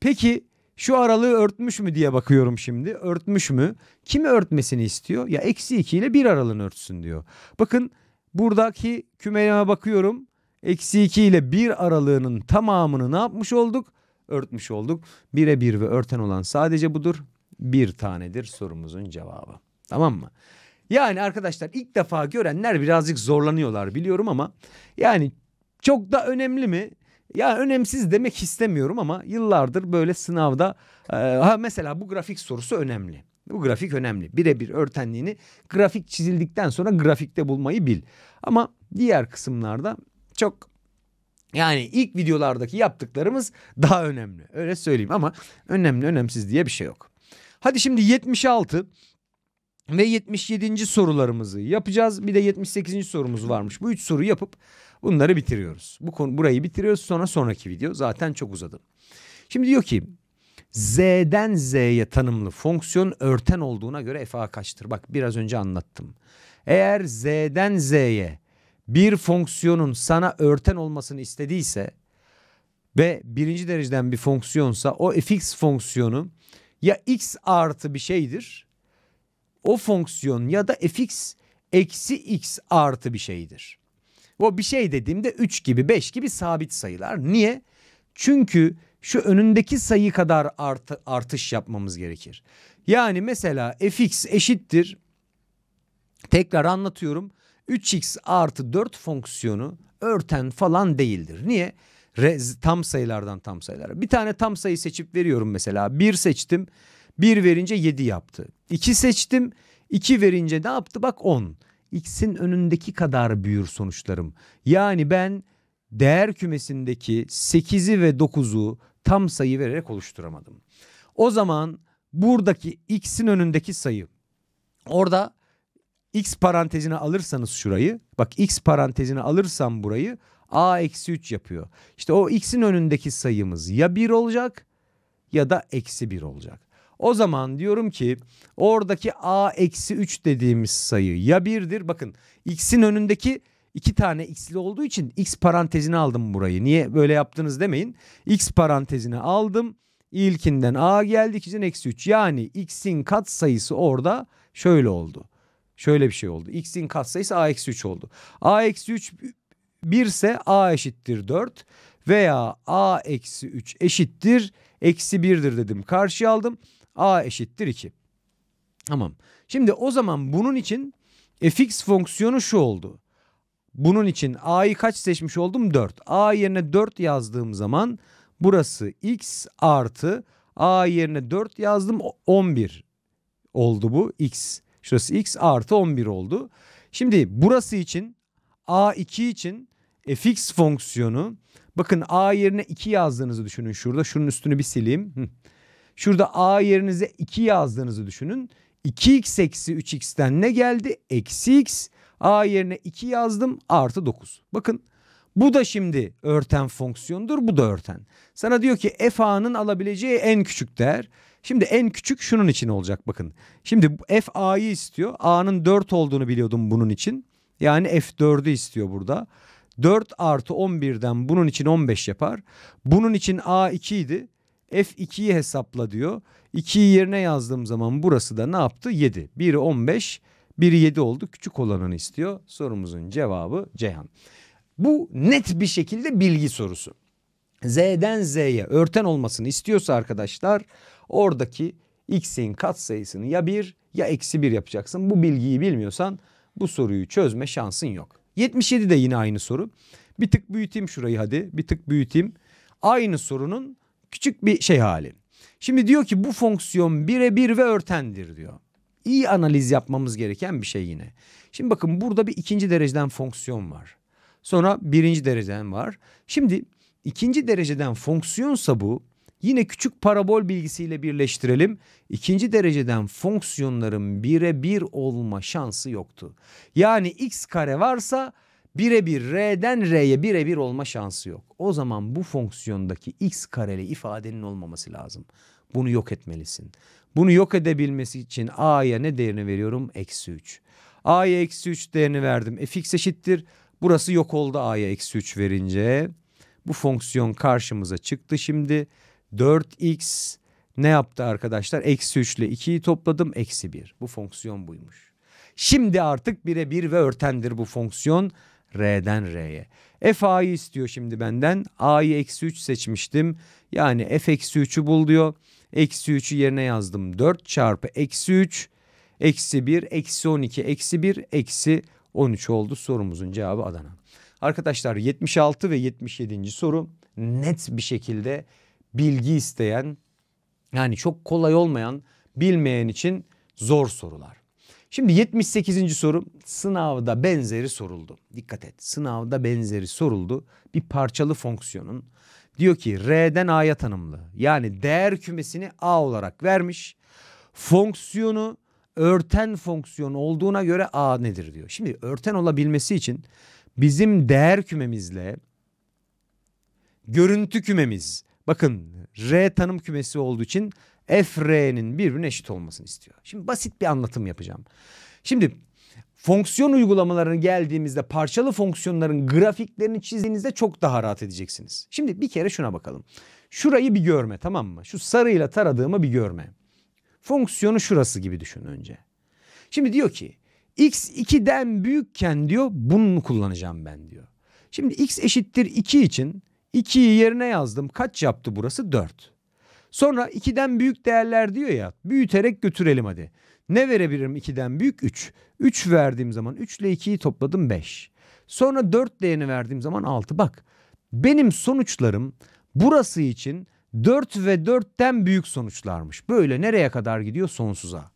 Peki şu aralığı örtmüş mü diye bakıyorum şimdi. Örtmüş mü? Kimi örtmesini istiyor? Ya eksi 2 ile 1 aralığını örtsün diyor. Bakın buradaki kümeleme bakıyorum. Eksi 2 ile 1 aralığının tamamını ne yapmış olduk? Örtmüş olduk. 1'e 1 ve örten olan sadece budur. Bir tanedir sorumuzun cevabı. Tamam mı? Yani arkadaşlar ilk defa görenler birazcık zorlanıyorlar biliyorum ama yani çok da önemli mi? ya önemsiz demek istemiyorum ama yıllardır böyle sınavda e, ha mesela bu grafik sorusu önemli. Bu grafik önemli. Birebir örtenliğini grafik çizildikten sonra grafikte bulmayı bil. Ama diğer kısımlarda çok yani ilk videolardaki yaptıklarımız daha önemli. Öyle söyleyeyim ama önemli önemsiz diye bir şey yok. Hadi şimdi 76 ve 77. sorularımızı yapacağız. Bir de 78. sorumuz varmış. Bu üç soru yapıp bunları bitiriyoruz. Bu konu burayı bitiriyoruz. Sonra sonraki video zaten çok uzadım. Şimdi diyor ki Z'den Z'ye tanımlı fonksiyon örten olduğuna göre f a kaçtır? Bak biraz önce anlattım. Eğer Z'den Z'ye bir fonksiyonun sana örten olmasını istediyse ve birinci dereceden bir fonksiyonsa o fx fonksiyonu ya x artı bir şeydir o fonksiyon ya da fx eksi x artı bir şeydir. O bir şey dediğimde 3 gibi 5 gibi sabit sayılar. Niye? Çünkü şu önündeki sayı kadar artı, artış yapmamız gerekir. Yani mesela fx eşittir. Tekrar anlatıyorum. 3x artı 4 fonksiyonu örten falan değildir. Niye? Re, tam sayılardan tam sayılara. Bir tane tam sayı seçip veriyorum mesela. 1 seçtim. 1 verince 7 yaptı. 2 seçtim. 2 verince ne yaptı? Bak 10. X'in önündeki kadar büyür sonuçlarım. Yani ben değer kümesindeki 8'i ve 9'u tam sayı vererek oluşturamadım. O zaman buradaki x'in önündeki sayı orada x parantezine alırsanız şurayı bak x parantezine alırsam burayı a eksi 3 yapıyor. İşte o x'in önündeki sayımız ya 1 olacak ya da eksi 1 olacak. O zaman diyorum ki oradaki a eksi 3 dediğimiz sayı ya 1'dir. Bakın x'in önündeki iki tane x'li olduğu için x parantezini aldım burayı. Niye böyle yaptınız demeyin. x parantezini aldım. İlkinden a geldi ikinciden eksi 3. Yani x'in kat sayısı orada şöyle oldu. Şöyle bir şey oldu. x'in kat sayısı a eksi 3 oldu. a eksi 3 1 ise a eşittir 4 veya a eksi 3 eşittir eksi 1'dir dedim. Karşıya aldım. A eşittir 2. Tamam. Şimdi o zaman bunun için e, fx fonksiyonu şu oldu. Bunun için a'yı kaç seçmiş oldum? 4. a yerine 4 yazdığım zaman burası x artı a yerine 4 yazdım 11 oldu bu x. Şurası x artı 11 oldu. Şimdi burası için a2 için e, fx fonksiyonu bakın a yerine 2 yazdığınızı düşünün şurada. Şunun üstünü bir sileyim. Şurada a yerinize 2 yazdığınızı düşünün. 2x eksi 3x'ten ne geldi? Eksi x. a yerine 2 yazdım artı 9. Bakın bu da şimdi örten fonksiyondur. Bu da örten. Sana diyor ki f a'nın alabileceği en küçük değer. Şimdi en küçük şunun için olacak bakın. Şimdi f a'yı istiyor. a'nın 4 olduğunu biliyordum bunun için. Yani f4'ü istiyor burada. 4 artı 11'den bunun için 15 yapar. Bunun için a 2 idi. F2'yi hesapla diyor. 2'yi yerine yazdığım zaman burası da ne yaptı? 7. 1 15, 1 7 oldu. Küçük olanını istiyor. Sorumuzun cevabı Ceyhan. Bu net bir şekilde bilgi sorusu. Z'den Z'ye örten olmasını istiyorsa arkadaşlar oradaki x'in katsayısını ya 1 ya eksi 1 yapacaksın. Bu bilgiyi bilmiyorsan bu soruyu çözme şansın yok. 77 de yine aynı soru. Bir tık büyüteyim şurayı hadi. Bir tık büyüteyim. Aynı sorunun Küçük bir şey hali. Şimdi diyor ki bu fonksiyon birebir ve örtendir diyor. İyi analiz yapmamız gereken bir şey yine. Şimdi bakın burada bir ikinci dereceden fonksiyon var. Sonra birinci dereceden var. Şimdi ikinci dereceden fonksiyonsa bu yine küçük parabol bilgisiyle birleştirelim. İkinci dereceden fonksiyonların birebir olma şansı yoktu. Yani x kare varsa birebir R'den R'ye birebir olma şansı yok. O zaman bu fonksiyondaki x kareli ifadenin olmaması lazım. Bunu yok etmelisin. Bunu yok edebilmesi için a'ya ne değerini veriyorum? Eksi 3. a'ya eksi 3 değerini verdim. E, fx eşittir. Burası yok oldu a'ya eksi 3 verince. Bu fonksiyon karşımıza çıktı şimdi. 4x ne yaptı arkadaşlar? Eksi 3 ile 2'yi topladım. Eksi 1. Bu fonksiyon buymuş. Şimdi artık birebir ve örtendir bu fonksiyon. R'den R'ye. F A'yı istiyor şimdi benden. A'yı eksi 3 seçmiştim. Yani F eksi 3'ü bul diyor. Eksi 3'ü yerine yazdım. 4 çarpı eksi 3 eksi 1 eksi 12 eksi 1 eksi 13 oldu. Sorumuzun cevabı Adana. Arkadaşlar 76 ve 77. soru net bir şekilde bilgi isteyen yani çok kolay olmayan bilmeyen için zor sorular. Şimdi 78. soru sınavda benzeri soruldu. Dikkat et sınavda benzeri soruldu. Bir parçalı fonksiyonun diyor ki R'den A'ya tanımlı. Yani değer kümesini A olarak vermiş. Fonksiyonu örten fonksiyon olduğuna göre A nedir diyor. Şimdi örten olabilmesi için bizim değer kümemizle görüntü kümemiz bakın R tanım kümesi olduğu için F, R'nin birbirine eşit olmasını istiyor. Şimdi basit bir anlatım yapacağım. Şimdi fonksiyon uygulamalarına geldiğimizde parçalı fonksiyonların grafiklerini çizdiğinizde çok daha rahat edeceksiniz. Şimdi bir kere şuna bakalım. Şurayı bir görme tamam mı? Şu sarıyla taradığımı bir görme. Fonksiyonu şurası gibi düşün önce. Şimdi diyor ki x 2'den büyükken diyor bunu kullanacağım ben diyor. Şimdi x eşittir 2 için 2'yi yerine yazdım. Kaç yaptı burası? 4. Sonra 2'den büyük değerler diyor ya. Büyüterek götürelim hadi. Ne verebilirim 2'den büyük? 3. 3 verdiğim zaman 3 ile 2'yi topladım 5. Sonra 4 değerini verdiğim zaman 6. Bak benim sonuçlarım burası için 4 ve 4'ten büyük sonuçlarmış. Böyle nereye kadar gidiyor? Sonsuza.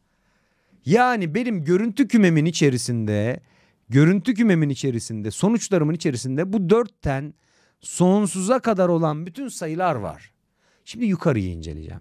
Yani benim görüntü kümemin içerisinde, görüntü kümemin içerisinde, sonuçlarımın içerisinde bu 4'ten sonsuza kadar olan bütün sayılar var. Şimdi yukarıyı inceleyeceğim.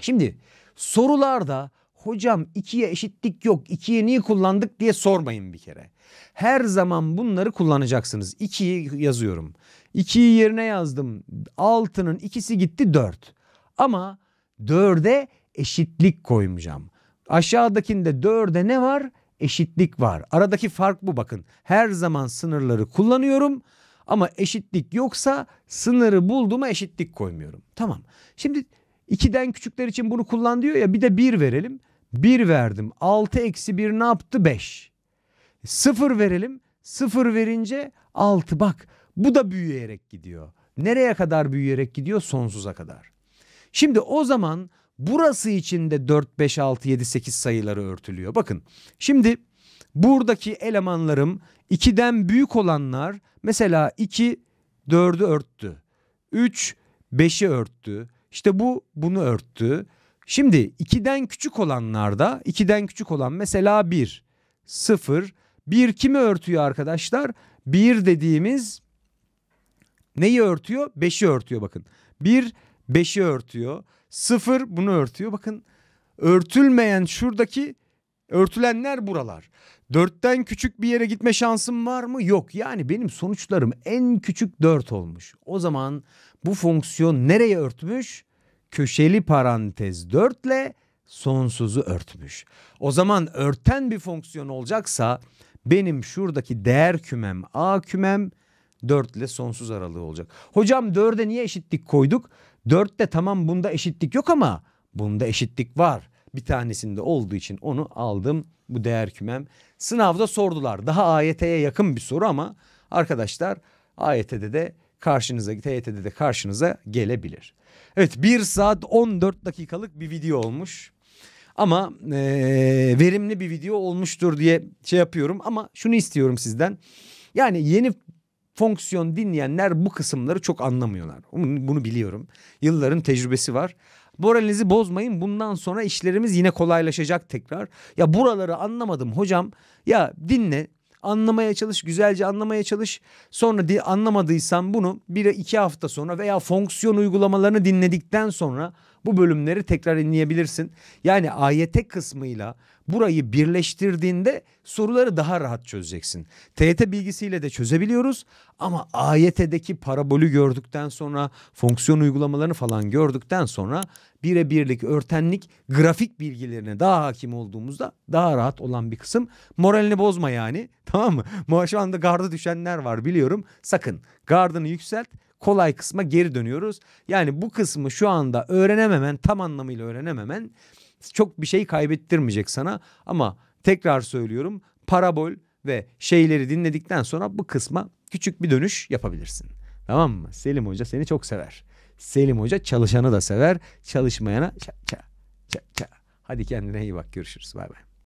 Şimdi sorularda hocam ikiye eşitlik yok ikiye niye kullandık diye sormayın bir kere. Her zaman bunları kullanacaksınız. İkiyi yazıyorum. İkiyi yerine yazdım. Altının ikisi gitti dört. Ama dörde eşitlik koymayacağım. Aşağıdakinde dörde ne var? Eşitlik var. Aradaki fark bu bakın. Her zaman sınırları kullanıyorum. Ama eşitlik yoksa sınırı bulduğuma eşitlik koymuyorum. Tamam. Şimdi 2'den küçükler için bunu kullan diyor ya bir de 1 verelim. 1 verdim. 6 eksi 1 ne yaptı? 5. 0 verelim. 0 verince 6 bak bu da büyüyerek gidiyor. Nereye kadar büyüyerek gidiyor? Sonsuza kadar. Şimdi o zaman burası için de 4, 5, 6, 7, 8 sayıları örtülüyor. Bakın şimdi Buradaki elemanlarım 2'den büyük olanlar mesela 2 4'ü örttü. 3 5'i örttü. İşte bu bunu örttü. Şimdi 2'den küçük olanlarda 2'den küçük olan mesela 1, 0, 1 kimi örtüyor arkadaşlar? 1 dediğimiz neyi örtüyor? 5'i örtüyor bakın. 1 5'i örtüyor. 0 bunu örtüyor. Bakın örtülmeyen şuradaki Örtülenler buralar. Dörtten küçük bir yere gitme şansım var mı? Yok. Yani benim sonuçlarım en küçük dört olmuş. O zaman bu fonksiyon nereye örtmüş? Köşeli parantez dörtle sonsuzu örtmüş. O zaman örten bir fonksiyon olacaksa benim şuradaki değer kümem A kümem 4 ile sonsuz aralığı olacak. Hocam 4'e niye eşitlik koyduk? 4'te tamam bunda eşitlik yok ama bunda eşitlik var bir tanesinde olduğu için onu aldım bu değer kümem. Sınavda sordular daha AYT'ye yakın bir soru ama arkadaşlar AYT'de de karşınıza TYT'de de karşınıza gelebilir. Evet 1 saat 14 dakikalık bir video olmuş. Ama e, verimli bir video olmuştur diye şey yapıyorum ama şunu istiyorum sizden. Yani yeni fonksiyon dinleyenler bu kısımları çok anlamıyorlar. Bunu biliyorum. Yılların tecrübesi var. Moralinizi bozmayın. Bundan sonra işlerimiz yine kolaylaşacak tekrar. Ya buraları anlamadım hocam. Ya dinle anlamaya çalış güzelce anlamaya çalış sonra diye anlamadıysan bunu bir iki hafta sonra veya fonksiyon uygulamalarını dinledikten sonra bu bölümleri tekrar dinleyebilirsin. Yani AYT kısmıyla burayı birleştirdiğinde soruları daha rahat çözeceksin. TYT bilgisiyle de çözebiliyoruz ama AYT'deki parabolü gördükten sonra fonksiyon uygulamalarını falan gördükten sonra birebirlik, örtenlik, grafik bilgilerine daha hakim olduğumuzda daha rahat olan bir kısım. Moralini bozma yani *laughs* tamam mı? Şu anda garda düşenler var biliyorum. Sakın gardını yükselt kolay kısma geri dönüyoruz. Yani bu kısmı şu anda öğrenememen, tam anlamıyla öğrenememen çok bir şey kaybettirmeyecek sana. Ama tekrar söylüyorum parabol ve şeyleri dinledikten sonra bu kısma küçük bir dönüş yapabilirsin. Tamam mı? Selim Hoca seni çok sever. Selim Hoca çalışanı da sever, çalışmayana ça ça ça ça. Hadi kendine iyi bak. Görüşürüz. Bay bay.